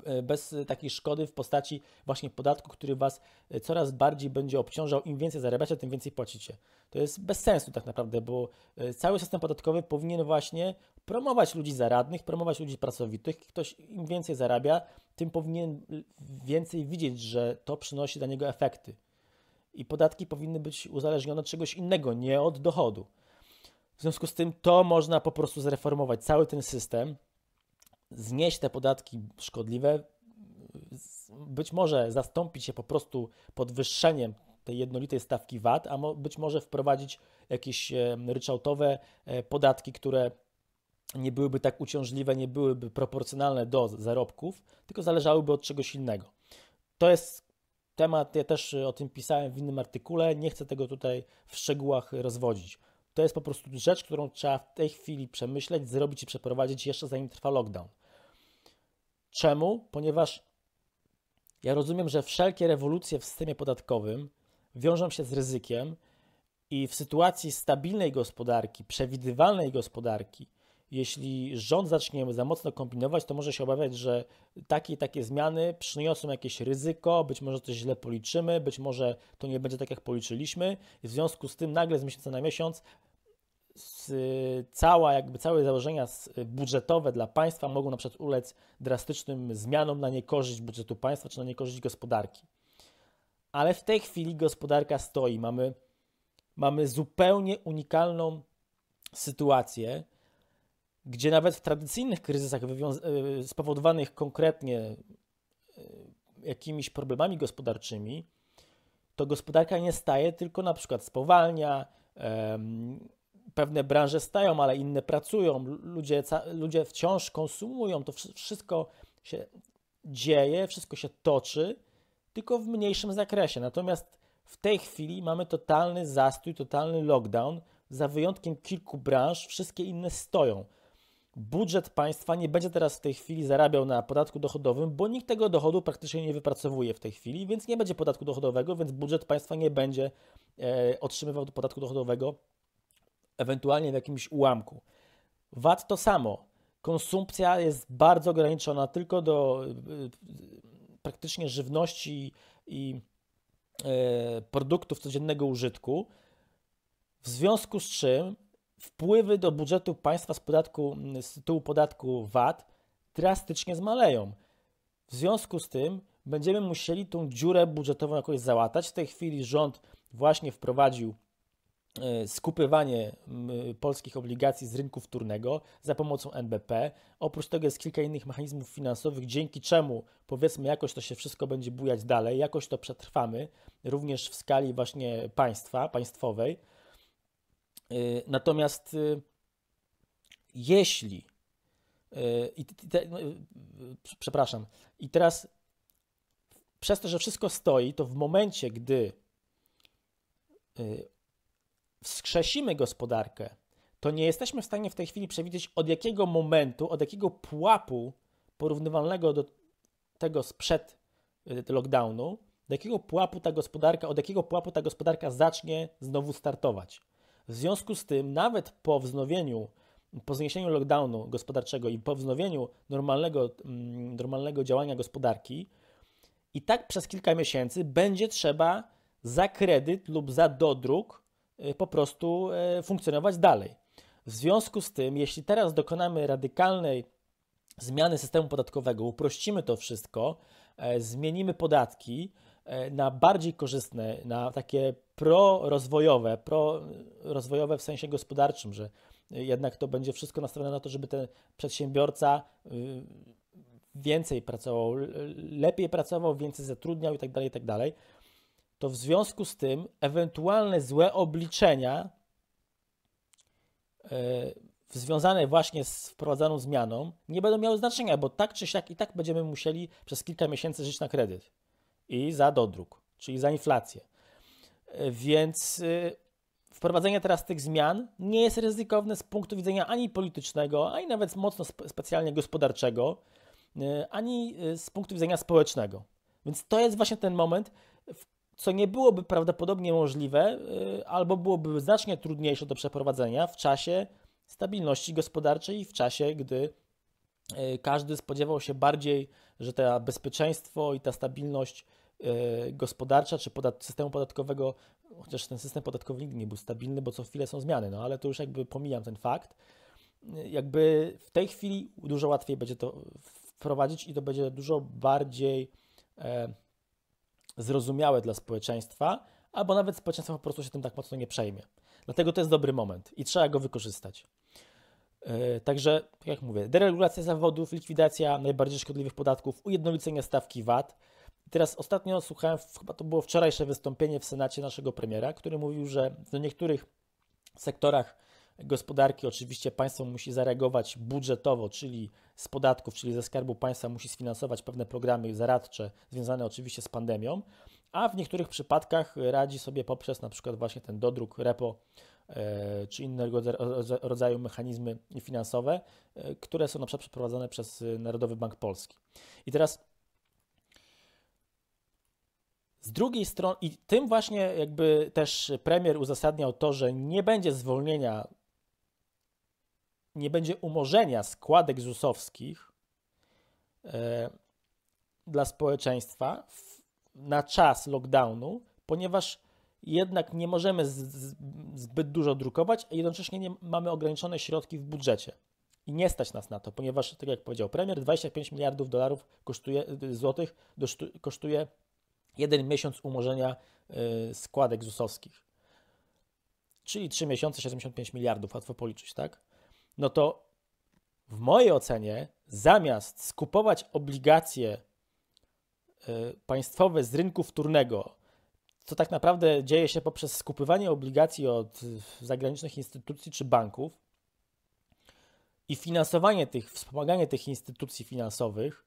E, bez takiej szkody w postaci właśnie podatku, który Was e, coraz bardziej będzie obciążał. Im więcej zarabiacie, tym więcej płacicie. To jest bez sensu tak naprawdę, bo e, cały system podatkowy powinien właśnie promować ludzi zaradnych, promować ludzi pracowitych. Ktoś im więcej zarabia, tym powinien więcej widzieć, że to przynosi dla niego efekty. I podatki powinny być uzależnione od czegoś innego, nie od dochodu. W związku z tym to można po prostu zreformować cały ten system, znieść te podatki szkodliwe, być może zastąpić je po prostu podwyższeniem tej jednolitej stawki VAT, a być może wprowadzić jakieś e, ryczałtowe e, podatki, które nie byłyby tak uciążliwe, nie byłyby proporcjonalne do zarobków, tylko zależałyby od czegoś innego. To jest temat, ja też o tym pisałem w innym artykule, nie chcę tego tutaj w szczegółach rozwodzić. To jest po prostu rzecz, którą trzeba w tej chwili przemyśleć, zrobić i przeprowadzić jeszcze zanim trwa lockdown. Czemu? Ponieważ ja rozumiem, że wszelkie rewolucje w systemie podatkowym wiążą się z ryzykiem i w sytuacji stabilnej gospodarki, przewidywalnej gospodarki, jeśli rząd zacznie za mocno kombinować, to może się obawiać, że takie i takie zmiany przyniosą jakieś ryzyko, być może coś źle policzymy, być może to nie będzie tak, jak policzyliśmy. W związku z tym nagle z miesiąca na miesiąc cała, jakby całe założenia budżetowe dla państwa mogą na przykład ulec drastycznym zmianom na niekorzyść budżetu państwa czy na niekorzyść gospodarki. Ale w tej chwili gospodarka stoi. Mamy, mamy zupełnie unikalną sytuację, gdzie nawet w tradycyjnych kryzysach e, spowodowanych konkretnie e, jakimiś problemami gospodarczymi, to gospodarka nie staje, tylko na przykład spowalnia, pewne branże stają, ale inne pracują, ludzie, ludzie wciąż konsumują, to wszystko się dzieje, wszystko się toczy, tylko w mniejszym zakresie. Natomiast w tej chwili mamy totalny zastój, totalny lockdown. Za wyjątkiem kilku branż, wszystkie inne stoją. Budżet państwa nie będzie teraz w tej chwili zarabiał na podatku dochodowym, bo nikt tego dochodu praktycznie nie wypracowuje w tej chwili, więc nie będzie podatku dochodowego, więc budżet państwa nie będzie e, otrzymywał podatku dochodowego ewentualnie w jakimś ułamku. VAT to samo. Konsumpcja jest bardzo ograniczona tylko do y, y, praktycznie żywności i y, produktów codziennego użytku. W związku z czym wpływy do budżetu państwa z, podatku, z tytułu podatku VAT drastycznie zmaleją. W związku z tym będziemy musieli tą dziurę budżetową jakoś załatać. W tej chwili rząd właśnie wprowadził E, skupywanie polskich obligacji z rynku wtórnego za pomocą NBP. Oprócz tego jest kilka innych mechanizmów finansowych, dzięki czemu powiedzmy jakoś to się wszystko będzie bujać dalej, jakoś to przetrwamy, również w skali właśnie państwa, państwowej. E, natomiast e, jeśli i te, no, przepraszam, i teraz przez to, że wszystko stoi, to w momencie, gdy wskrzesimy gospodarkę, to nie jesteśmy w stanie w tej chwili przewidzieć, od jakiego momentu, od jakiego pułapu porównywalnego do tego sprzed y, lockdownu, do jakiego pułapu ta gospodarka, od jakiego pułapu ta gospodarka zacznie znowu startować. W związku z tym, nawet po wznowieniu, po zniesieniu lockdownu gospodarczego i po wznowieniu normalnego, mm, normalnego działania gospodarki, i tak przez kilka miesięcy będzie trzeba za kredyt lub za dodruk Y, po prostu y, funkcjonować dalej. W związku z tym, jeśli teraz dokonamy radykalnej zmiany systemu podatkowego, uprościmy to wszystko, e, zmienimy podatki e, na bardziej korzystne, na takie prorozwojowe, prorozwojowe w sensie gospodarczym, że jednak to będzie wszystko nastawione na to, żeby ten przedsiębiorca y, więcej pracował, lepiej pracował, więcej zatrudniał itd., tak itd. Tak to w związku z tym ewentualne złe obliczenia yy, związane właśnie z wprowadzaną zmianą nie będą miały znaczenia, bo tak czy siak i tak będziemy musieli przez kilka miesięcy żyć na kredyt i za dodruk, czyli za inflację. E, więc e, wprowadzenie teraz tych zmian nie jest ryzykowne z punktu widzenia ani politycznego, ani nawet mocno specjalnie gospodarczego, ani z punktu widzenia społecznego. Więc to jest właśnie ten moment, co nie byłoby prawdopodobnie możliwe y, albo byłoby znacznie trudniejsze do przeprowadzenia w czasie stabilności gospodarczej i w czasie, gdy y, każdy spodziewał się bardziej, że to bezpieczeństwo i ta stabilność y, gospodarcza czy podat systemu podatkowego, chociaż ten system podatkowy nigdy nie był stabilny, bo co chwilę są zmiany, no ale to już jakby pomijam ten fakt. Jakby w tej chwili dużo łatwiej będzie to wprowadzić i to będzie dużo bardziej e, zrozumiałe dla społeczeństwa, albo nawet społeczeństwo po prostu się tym tak mocno nie przejmie. Dlatego to jest dobry moment i trzeba go wykorzystać. E, także, tak jak mówię, deregulacja zawodów, likwidacja najbardziej szkodliwych podatków, ujednolicenie stawki VAT. teraz ostatnio słuchałem, chyba to było wczorajsze wystąpienie w Senacie naszego premiera, który mówił, że w niektórych sektorach gospodarki. Oczywiście państwo musi zareagować budżetowo, czyli z podatków, czyli ze skarbu państwa musi sfinansować pewne programy zaradcze związane oczywiście z pandemią, a w niektórych przypadkach radzi sobie poprzez na przykład właśnie ten dodruk repo e, czy innego rodzaju mechanizmy finansowe, e, które są na przykład przeprowadzane przez Narodowy Bank Polski. I teraz z drugiej strony, i tym właśnie jakby też premier uzasadniał to, że nie będzie zwolnienia nie będzie umorzenia składek ZUS-owskich e, dla społeczeństwa na czas lockdownu, ponieważ jednak nie możemy zbyt dużo drukować, a jednocześnie nie mamy ograniczone środki w budżecie. I nie stać nas na to, ponieważ, tak jak powiedział premier, 25 miliardów dolarów kosztuje, e, złotych kosztuje jeden miesiąc umorzenia e, składek ZUS-owskich. Czyli 3 miesiące 75 miliardów, łatwo policzyć, tak? no to w mojej ocenie zamiast skupować obligacje e, państwowe z rynku wtórnego, co tak naprawdę dzieje się poprzez skupywanie obligacji od zagranicznych instytucji czy banków i finansowanie tych, wspomaganie tych instytucji finansowych,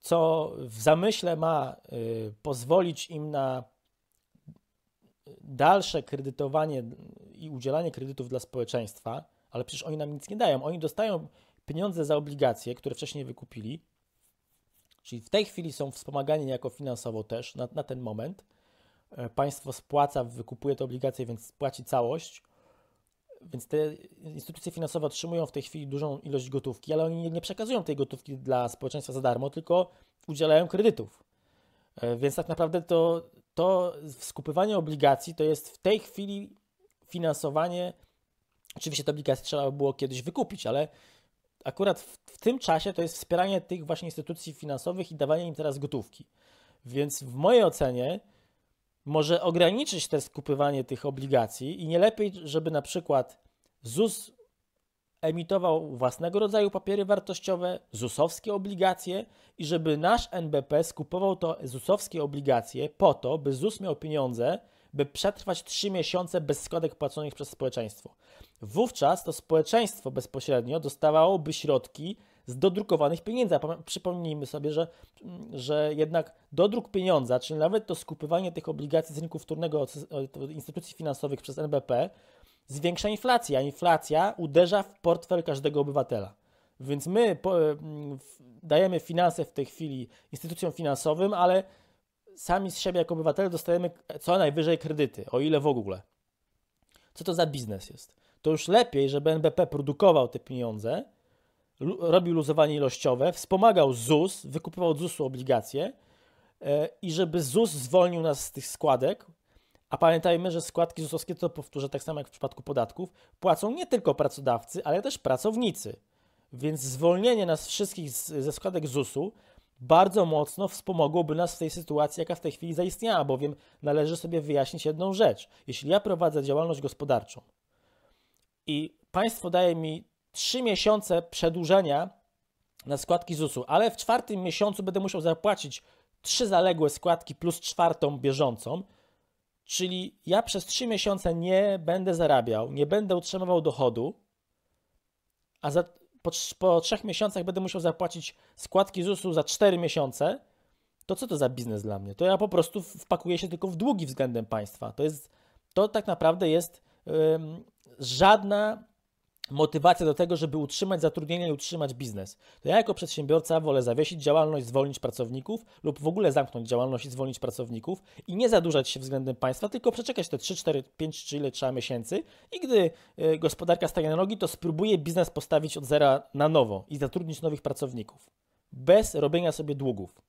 co w zamyśle ma e, pozwolić im na dalsze kredytowanie i udzielanie kredytów dla społeczeństwa, ale przecież oni nam nic nie dają. Oni dostają pieniądze za obligacje, które wcześniej wykupili, czyli w tej chwili są wspomagani jako finansowo też na, na ten moment. E, państwo spłaca, wykupuje te obligacje, więc spłaci całość. Więc te instytucje finansowe otrzymują w tej chwili dużą ilość gotówki, ale oni nie przekazują tej gotówki dla społeczeństwa za darmo, tylko udzielają kredytów. E, więc tak naprawdę to, to skupywanie obligacji to jest w tej chwili finansowanie Oczywiście te obligacje trzeba było kiedyś wykupić, ale akurat w, w, tym czasie to jest wspieranie tych właśnie instytucji finansowych i dawanie im teraz gotówki. Więc w mojej ocenie może ograniczyć te skupywanie tych obligacji i nie lepiej, żeby na przykład ZUS emitował własnego rodzaju papiery wartościowe, ZUS-owskie obligacje i żeby nasz NBP skupował to ZUS-owskie obligacje po to, by ZUS miał pieniądze, by przetrwać 3 miesiące bez składek płaconych przez społeczeństwo. Wówczas to społeczeństwo bezpośrednio dostawałoby środki z dodrukowanych pieniędzy. Przypomnijmy sobie, że, mm, że jednak dodruk pieniądza, czyli nawet to skupywanie tych obligacji z rynku wtórnego od, od instytucji finansowych przez NBP, zwiększa inflację, a inflacja uderza w portfel każdego obywatela. Więc my mm, dajemy finanse w tej chwili instytucjom finansowym, ale sami z siebie jako obywatele dostajemy co najwyżej kredyty, o ile w ogóle. Co to za biznes jest? To już lepiej, żeby NBP produkował te pieniądze, robił luzowanie ilościowe, wspomagał ZUS, wykupywał od ZUS-u obligacje e, i żeby ZUS zwolnił nas z tych składek, a pamiętajmy, że składki ZUS-owskie, to powtórzę tak samo jak w przypadku podatków, płacą nie tylko pracodawcy, ale też pracownicy. Więc zwolnienie nas wszystkich z, ze składek ZUS-u bardzo mocno wspomogłoby nas w tej sytuacji, jaka w tej chwili zaistniała, bowiem należy sobie wyjaśnić jedną rzecz. Jeśli ja prowadzę działalność gospodarczą i państwo daje mi 3 miesiące przedłużenia na składki ZUS-u, ale w czwartym miesiącu będę musiał zapłacić trzy zaległe składki plus czwartą bieżącą, czyli ja przez 3 miesiące nie będę zarabiał, nie będę utrzymywał dochodu, a za, po, po trzech miesiącach będę musiał zapłacić składki ZUS-u za cztery miesiące, to co to za biznes dla mnie? To ja po prostu wpakuję się tylko w długi względem państwa. To jest, to tak naprawdę jest yy, żadna motywacja do tego, żeby utrzymać zatrudnienie i utrzymać biznes. To ja jako przedsiębiorca wolę zawiesić działalność, zwolnić pracowników lub w ogóle zamknąć działalność i zwolnić pracowników i nie zadłużać się względem państwa, tylko przeczekać te 3, 4, 5 czy ile trzeba miesięcy i gdy y, gospodarka stanie na nogi, to spróbuję biznes postawić od zera na nowo i zatrudnić nowych pracowników. Bez robienia sobie długów.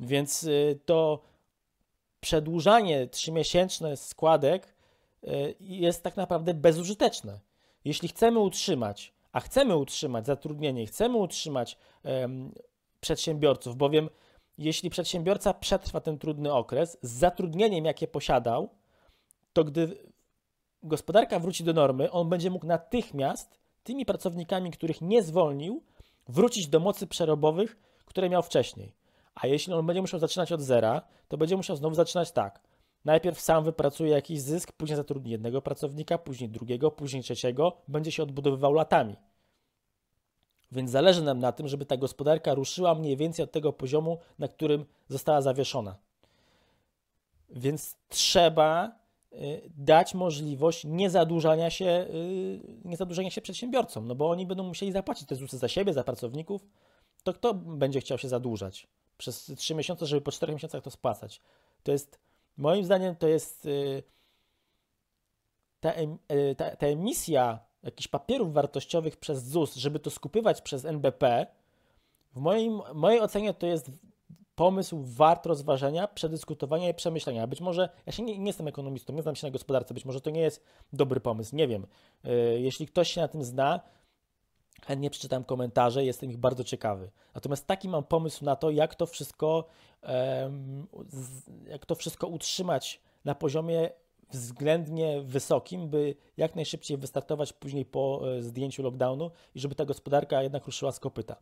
Więc y, to przedłużanie miesięczne składek y, jest tak naprawdę bezużyteczne jeśli chcemy utrzymać, a chcemy utrzymać zatrudnienie, chcemy utrzymać um, przedsiębiorców, bowiem jeśli przedsiębiorca przetrwa ten trudny okres z zatrudnieniem, jakie posiadał, to gdy gospodarka wróci do normy, on będzie mógł natychmiast tymi pracownikami, których nie zwolnił, wrócić do mocy przerobowych, które miał wcześniej. A jeśli on będzie musiał zaczynać od zera, to będzie musiał znowu zaczynać tak. Najpierw sam wypracuje jakiś zysk, później zatrudni jednego pracownika, później drugiego, później trzeciego, będzie się odbudowywał latami. Więc zależy nam na tym, żeby ta gospodarka ruszyła mniej więcej od tego poziomu, na którym została zawieszona. Więc trzeba y, dać możliwość niezadłużania się, y, niezadłużania się przedsiębiorcom, no bo oni będą musieli zapłacić te ZUSy za siebie, za pracowników. To kto będzie chciał się zadłużać przez 3 miesiące, żeby po 4 miesiącach to spłacać? To jest Moim zdaniem to jest y, ta, y, ta, ta emisja jakichś papierów wartościowych przez ZUS, żeby to skupywać przez NBP, w moim, mojej ocenie to jest pomysł wart rozważenia, przedyskutowania i przemyślenia. Być może, ja się nie, nie, jestem ekonomistą, nie znam się na gospodarce, być może to nie jest dobry pomysł, nie wiem. Y, jeśli ktoś się na tym zna, Chętnie przeczytam komentarze, jestem ich bardzo ciekawy. Natomiast taki mam pomysł na to, jak to wszystko, jak to wszystko utrzymać na poziomie względnie wysokim, by jak najszybciej wystartować później po e, zdjęciu lockdownu i żeby ta gospodarka jednak ruszyła z kopyta.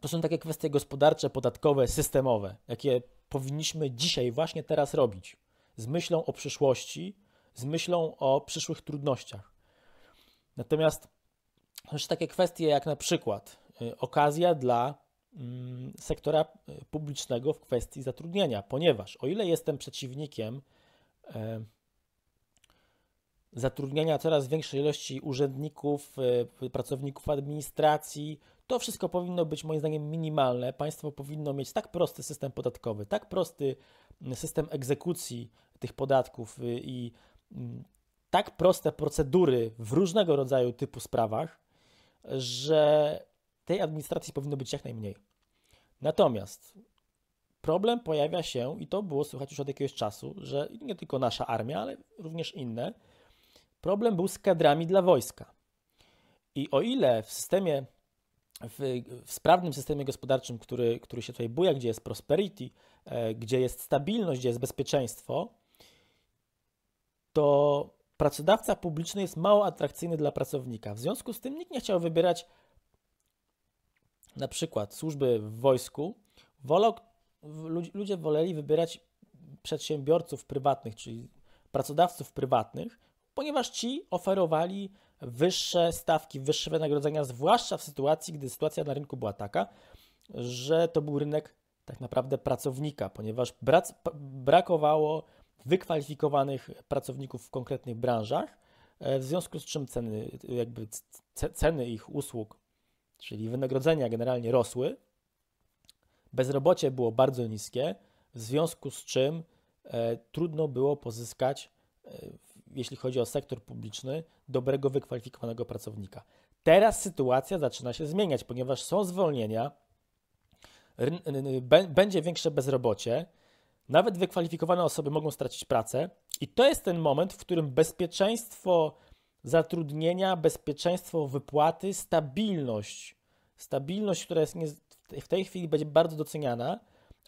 To są takie kwestie gospodarcze, podatkowe, systemowe, jakie powinniśmy dzisiaj, właśnie teraz robić, z myślą o przyszłości, z myślą o przyszłych trudnościach. Natomiast jeszcze takie kwestie jak na przykład y, okazja dla mm, sektora y, publicznego w kwestii zatrudnienia, ponieważ o ile jestem przeciwnikiem e, zatrudniania coraz większej ilości urzędników, e, pracowników administracji, to wszystko powinno być moim zdaniem minimalne. Państwo powinno mieć tak prosty system podatkowy, tak prosty mm, system egzekucji tych podatków y, i mm, tak proste procedury w różnego rodzaju typu sprawach, że tej administracji powinno być jak najmniej. Natomiast problem pojawia się, i to było słychać już od jakiegoś czasu, że nie tylko nasza armia, ale również inne, problem był z kadrami dla wojska. I o ile w systemie, w, w sprawnym systemie gospodarczym, który, który się tutaj buja, gdzie jest prosperity, e, gdzie jest stabilność, gdzie jest bezpieczeństwo, to pracodawca publiczny jest mało atrakcyjny dla pracownika. W związku z tym nikt nie chciał wybierać na przykład służby w wojsku. Wolał, ludzie woleli wybierać przedsiębiorców prywatnych, czyli pracodawców prywatnych, ponieważ ci oferowali wyższe stawki, wyższe wynagrodzenia, zwłaszcza w sytuacji, gdy sytuacja na rynku była taka, że to był rynek tak naprawdę pracownika, ponieważ brakowało wykwalifikowanych pracowników w konkretnych branżach, e, w związku z czym ceny, jakby ceny ich usług, czyli wynagrodzenia generalnie rosły, bezrobocie było bardzo niskie, w związku z czym e, trudno było pozyskać, e, jeśli chodzi o sektor publiczny, dobrego, wykwalifikowanego pracownika. Teraz sytuacja zaczyna się zmieniać, ponieważ są zwolnienia, będzie większe bezrobocie, nawet wykwalifikowane osoby mogą stracić pracę, i to jest ten moment, w którym bezpieczeństwo zatrudnienia, bezpieczeństwo wypłaty, stabilność, stabilność, która jest w tej chwili będzie bardzo doceniana,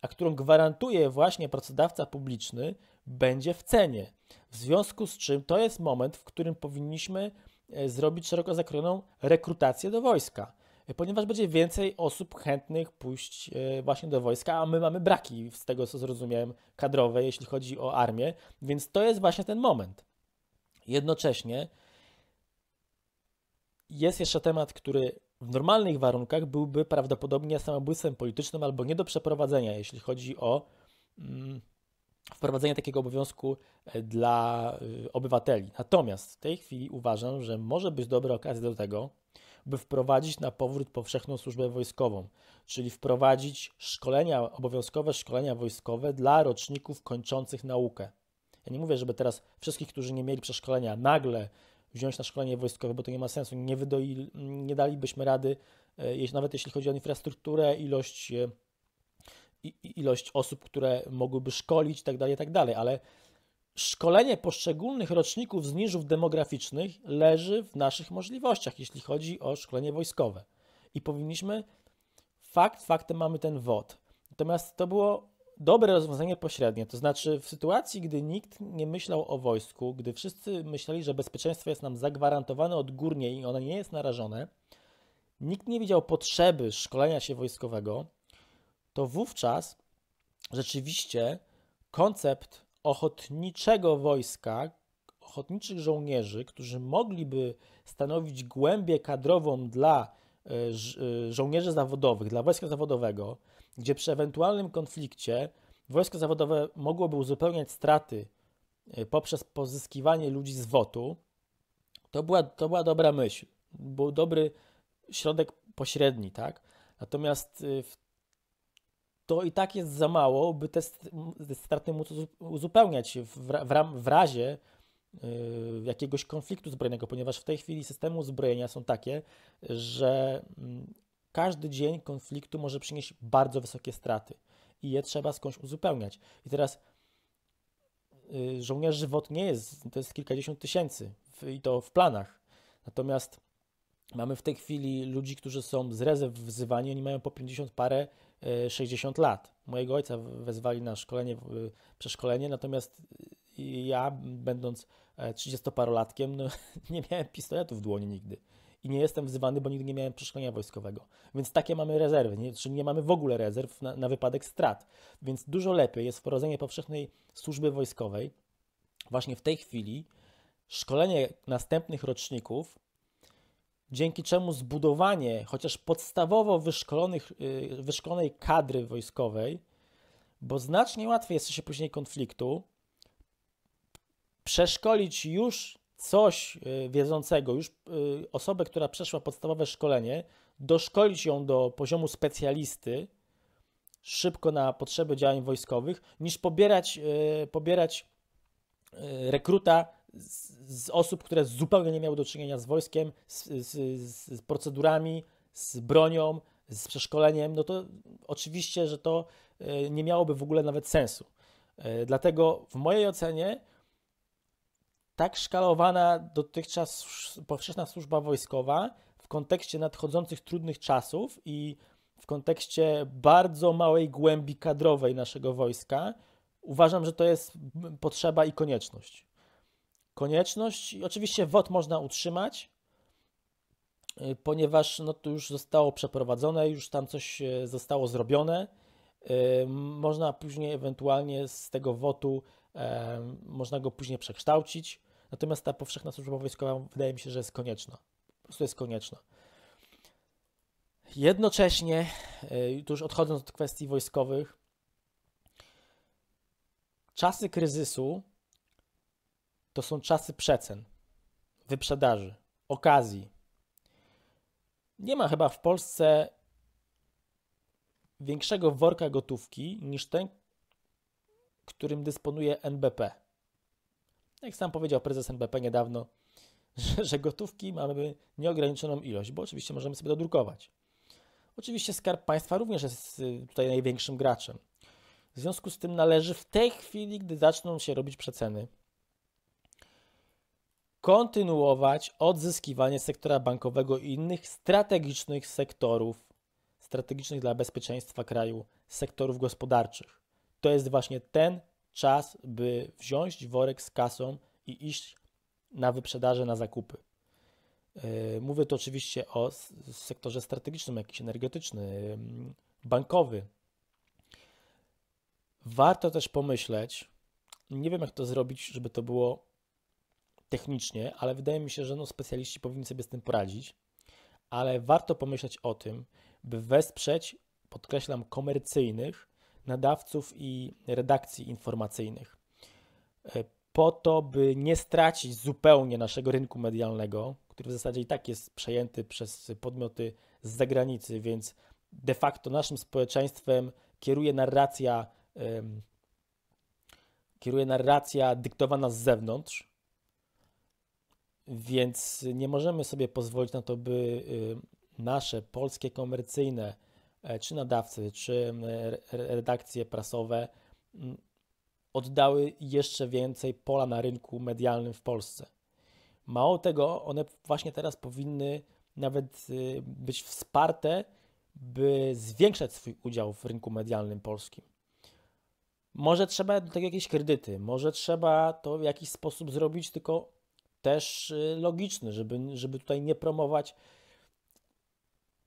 a którą gwarantuje właśnie pracodawca publiczny, będzie w cenie. W związku z czym to jest moment, w którym powinniśmy e, zrobić szeroko zakrojoną rekrutację do wojska ponieważ będzie więcej osób chętnych pójść e, właśnie do wojska, a my mamy braki, z tego co zrozumiałem, kadrowe, jeśli chodzi o armię, więc to jest właśnie ten moment. Jednocześnie jest jeszcze temat, który w normalnych warunkach byłby prawdopodobnie samobójstwem politycznym albo nie do przeprowadzenia, jeśli chodzi o mm, wprowadzenie takiego obowiązku e, dla y, obywateli. Natomiast w tej chwili uważam, że może być dobra okazja do tego, by wprowadzić na powrót powszechną służbę wojskową, czyli wprowadzić szkolenia, obowiązkowe szkolenia wojskowe dla roczników kończących naukę. Ja nie mówię, żeby teraz wszystkich, którzy nie mieli przeszkolenia, nagle wziąć na szkolenie wojskowe, bo to nie ma sensu. Nie, wydoi, nie dalibyśmy rady, e, nawet jeśli chodzi o infrastrukturę, ilość, e, ilość osób, które mogłyby szkolić itd., tak itd., tak ale szkolenie poszczególnych roczników zniżów demograficznych leży w naszych możliwościach, jeśli chodzi o szkolenie wojskowe. I powinniśmy, fakt faktem mamy ten WOT. Natomiast to było dobre rozwiązanie pośrednie, to znaczy w sytuacji, gdy nikt nie myślał o wojsku, gdy wszyscy myśleli, że bezpieczeństwo jest nam zagwarantowane odgórnie i ono nie jest narażone, nikt nie widział potrzeby szkolenia się wojskowego, to wówczas rzeczywiście koncept ochotniczego wojska, ochotniczych żołnierzy, którzy mogliby stanowić głębię kadrową dla e, e, żołnierzy zawodowych, dla wojska zawodowego, gdzie przy ewentualnym konflikcie wojsko zawodowe mogłoby uzupełniać straty e, poprzez pozyskiwanie ludzi z wotu, to była, to była dobra myśl, był dobry środek pośredni, tak? Natomiast w to i tak jest za mało, by te straty móc uzupełniać w, razie y, jakiegoś konfliktu zbrojnego, ponieważ w tej chwili systemy uzbrojenia są takie, że mm, każdy dzień konfliktu może przynieść bardzo wysokie straty i je trzeba skądś uzupełniać. I teraz y, żołnierz żywot nie jest, to jest kilkadziesiąt tysięcy i to w planach. Natomiast mamy w tej chwili ludzi, którzy są z rezerw wzywani, oni mają po 50 parę 60 e, lat. Mojego ojca wezwali na szkolenie, przeszkolenie, natomiast ja, będąc 30-parolatkiem, e, no, nie miałem pistoletu w dłoni nigdy. I nie jestem wzywany, bo nigdy nie miałem przeszkolenia wojskowego. Więc takie mamy rezerwy, nie, czyli znaczy, nie mamy w ogóle rezerw na, na wypadek strat. Więc dużo lepiej jest wprowadzenie powszechnej służby wojskowej właśnie w tej chwili, szkolenie następnych roczników dzięki czemu zbudowanie chociaż podstawowo wyszkolonych, y, wyszkolonej kadry wojskowej, bo znacznie łatwiej jest się później konfliktu, przeszkolić już coś y, wiedzącego, już y, osobę, która przeszła podstawowe szkolenie, doszkolić ją do poziomu specjalisty szybko na potrzeby działań wojskowych, niż pobierać, pobierać rekruta z, z osób, które zupełnie nie miały do czynienia z wojskiem, z, z, z procedurami, z bronią, z przeszkoleniem, no to oczywiście, że to e, nie miałoby w ogóle nawet sensu. E, dlatego w mojej ocenie tak szkalowana dotychczas powszechna służba wojskowa w kontekście nadchodzących trudnych czasów i w kontekście bardzo małej głębi kadrowej naszego wojska, uważam, że to jest potrzeba i konieczność konieczność. I oczywiście WOT można utrzymać, y, ponieważ no, to już zostało przeprowadzone, już tam coś y, zostało zrobione. Y, można później ewentualnie z tego wotu e, można go później przekształcić. Natomiast ta powszechna służba wojskowa wydaje mi się, że jest konieczna. Po prostu jest konieczna. Jednocześnie, tu już odchodząc od kwestii wojskowych, czasy kryzysu to są czasy przecen, wyprzedaży, okazji. Nie ma chyba w Polsce większego worka gotówki niż ten, którym dysponuje NBP. Jak sam powiedział prezes NBP niedawno, że, że gotówki mamy nieograniczoną ilość, bo oczywiście możemy sobie dodrukować. Oczywiście Skarb Państwa również jest y, tutaj największym graczem. W związku z tym należy w tej chwili, gdy zaczną się robić przeceny, kontynuować odzyskiwanie sektora bankowego i innych strategicznych sektorów, strategicznych dla bezpieczeństwa kraju, sektorów gospodarczych. To jest właśnie ten czas, by wziąć worek z kasą i iść na wyprzedaże, na zakupy. E, mówię tu oczywiście o sektorze strategicznym, jakiś energetyczny, bankowy. Warto też pomyśleć, nie wiem jak to zrobić, żeby to było technicznie, ale wydaje mi się, że no, specjaliści powinni sobie z tym poradzić. Ale warto pomyśleć o tym, by wesprzeć, podkreślam, komercyjnych nadawców i redakcji informacyjnych, e, po to, by nie stracić zupełnie naszego rynku medialnego, który w zasadzie i tak jest przejęty przez podmioty z zagranicy, więc de facto naszym społeczeństwem kieruje narracja, kieruje narracja dyktowana z zewnątrz, więc nie możemy sobie pozwolić na to, by y, nasze polskie komercyjne, e, czy nadawcy, czy redakcje prasowe oddały jeszcze więcej pola na rynku medialnym w Polsce. Mało tego, one właśnie teraz powinny nawet y, być wsparte, by zwiększać swój udział w rynku medialnym polskim. Może trzeba do tego jakieś kredyty, może trzeba to w jakiś sposób zrobić, tylko też y, logiczny, żeby, żeby tutaj nie promować.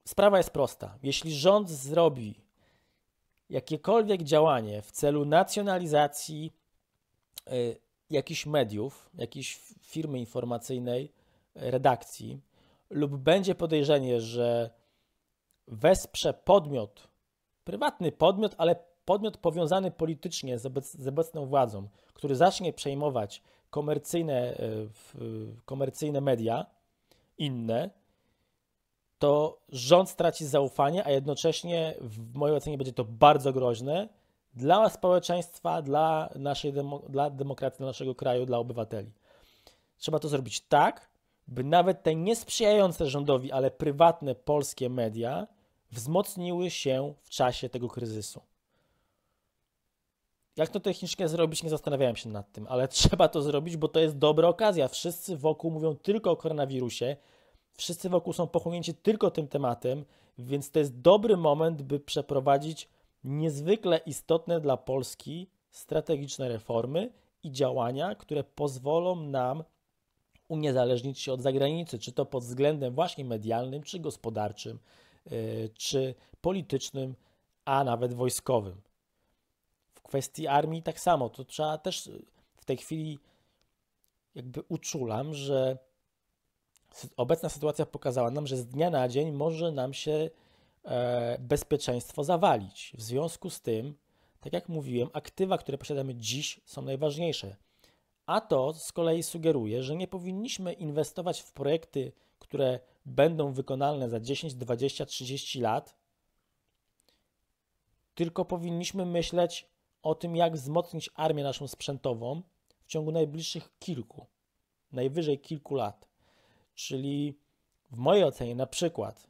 Sprawa jest prosta. Jeśli rząd zrobi jakiekolwiek działanie w celu nacjonalizacji y, jakichś mediów, jakiejś firmy informacyjnej, redakcji, lub będzie podejrzenie, że wesprze podmiot, prywatny podmiot, ale podmiot powiązany politycznie z, obec, z obecną władzą, który zacznie przejmować komercyjne, e, komercyjne media, inne, to rząd straci zaufanie, a jednocześnie w mojej ocenie będzie to bardzo groźne dla społeczeństwa, dla naszej demo, dla demokracji, dla naszego kraju, dla obywateli. Trzeba to zrobić tak, by nawet te niesprzyjające rządowi, ale prywatne polskie media wzmocniły się w czasie tego kryzysu. Jak to technicznie zrobić, nie zastanawiałem się nad tym, ale trzeba to zrobić, bo to jest dobra okazja. Wszyscy wokół mówią tylko o koronawirusie, wszyscy wokół są pochłonięci tylko tym tematem, więc to jest dobry moment, by przeprowadzić niezwykle istotne dla Polski strategiczne reformy i działania, które pozwolą nam uniezależnić się od zagranicy, czy to pod względem właśnie medialnym, czy gospodarczym, e, czy politycznym, a nawet wojskowym kwestii armii tak samo. To trzeba też w tej chwili jakby uczulam, że obecna sytuacja pokazała nam, że z dnia na dzień może nam się e, bezpieczeństwo zawalić. W związku z tym, tak jak mówiłem, aktywa, które posiadamy dziś, są najważniejsze. A to z kolei sugeruje, że nie powinniśmy inwestować w projekty, które będą wykonalne za 10, 20, 30 lat, tylko powinniśmy myśleć o tym, jak wzmocnić armię naszą sprzętową w ciągu najbliższych kilku, najwyżej kilku lat. Czyli w mojej ocenie, na przykład,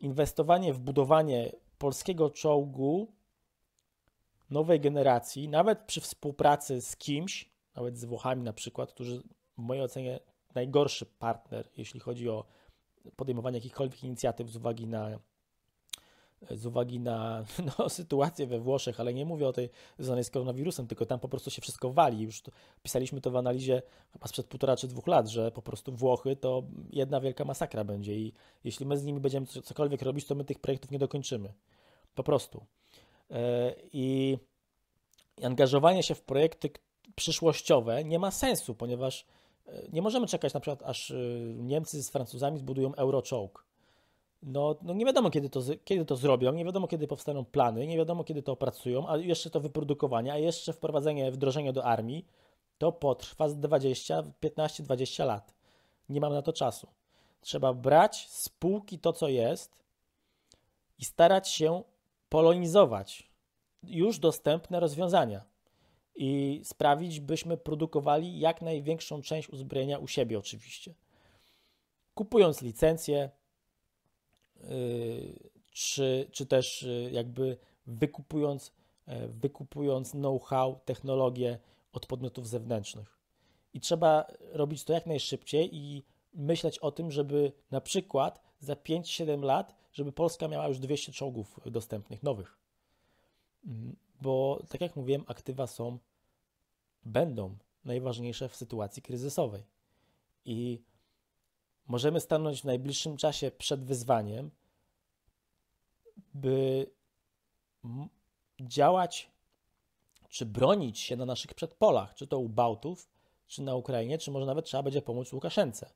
inwestowanie w budowanie polskiego czołgu nowej generacji, nawet przy współpracy z kimś, nawet z Włochami na przykład, którzy w mojej ocenie najgorszy partner, jeśli chodzi o podejmowanie jakichkolwiek inicjatyw z uwagi na z uwagi na no, sytuację we Włoszech, ale nie mówię o tej związanej z koronawirusem, tylko tam po prostu się wszystko wali. Już to, pisaliśmy to w analizie chyba sprzed półtora czy dwóch lat, że po prostu Włochy to jedna wielka masakra będzie i jeśli my z nimi będziemy cokolwiek robić, to my tych projektów nie dokończymy. Po prostu. E, I angażowanie się w projekty przyszłościowe nie ma sensu, ponieważ e, nie możemy czekać na przykład, aż e, Niemcy z Francuzami zbudują euroczołg no, no nie wiadomo, kiedy to, kiedy to zrobią, nie wiadomo, kiedy powstaną plany, nie wiadomo, kiedy to opracują, a jeszcze to wyprodukowanie, a jeszcze wprowadzenie, wdrożenie do armii, to potrwa 20, 15-20 lat. Nie mam na to czasu. Trzeba brać z półki to, co jest i starać się polonizować już dostępne rozwiązania i sprawić, byśmy produkowali jak największą część uzbrojenia u siebie, oczywiście. Kupując licencje, Y, czy, czy też y, jakby wykupując, e, wykupując know-how, technologię od podmiotów zewnętrznych. I trzeba robić to jak najszybciej i myśleć o tym, żeby na przykład za 5-7 lat, żeby Polska miała już 200 czołgów dostępnych, nowych. Mm, bo tak jak mówiłem, aktywa są, będą najważniejsze w sytuacji kryzysowej. I Możemy stanąć w najbliższym czasie przed wyzwaniem, by działać czy bronić się na naszych przedpolach, czy to u Bałtów, czy na Ukrainie, czy może nawet trzeba będzie pomóc Łukaszence.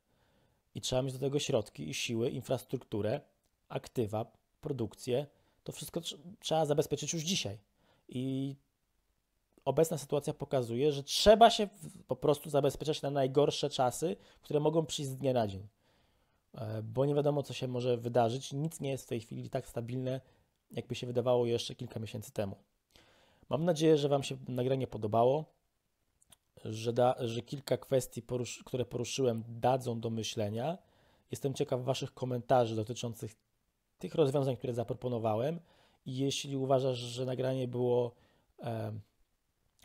I trzeba mieć do tego środki i siły, infrastrukturę, aktywa, produkcję. To wszystko trzeba zabezpieczyć już dzisiaj. I obecna sytuacja pokazuje, że trzeba się po prostu zabezpieczać na najgorsze czasy, które mogą przyjść z dnia na dzień. E, bo nie wiadomo, co się może wydarzyć. Nic nie jest w tej chwili tak stabilne, jakby się wydawało jeszcze kilka miesięcy temu. Mam nadzieję, że Wam się nagranie podobało, że, da, że kilka kwestii, które poruszyłem, dadzą do myślenia. Jestem ciekaw Waszych komentarzy dotyczących tych rozwiązań, które zaproponowałem. I jeśli uważasz, że nagranie było e,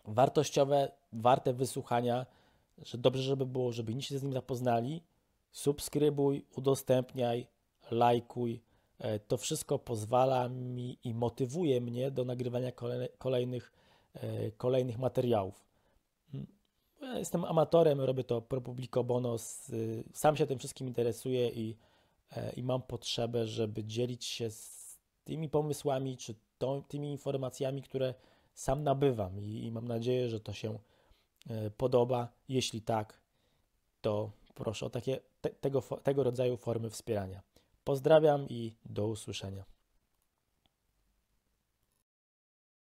wartościowe, warte wysłuchania, że dobrze, żeby było, żeby inni się z nim zapoznali, subskrybuj, udostępniaj, lajkuj. E, to wszystko pozwala mi i motywuje mnie do nagrywania kolejnych, e, kolejnych materiałów. Mm, ja jestem amatorem, robię to pro publico bono, y, sam się tym wszystkim interesuję i, e, i mam potrzebę, żeby dzielić się z tymi pomysłami czy tymi informacjami, które sam nabywam I, i mam nadzieję, że to się podoba. Jeśli tak, to proszę o takie te, tego, tego rodzaju formy wspierania. Pozdrawiam i do usłyszenia.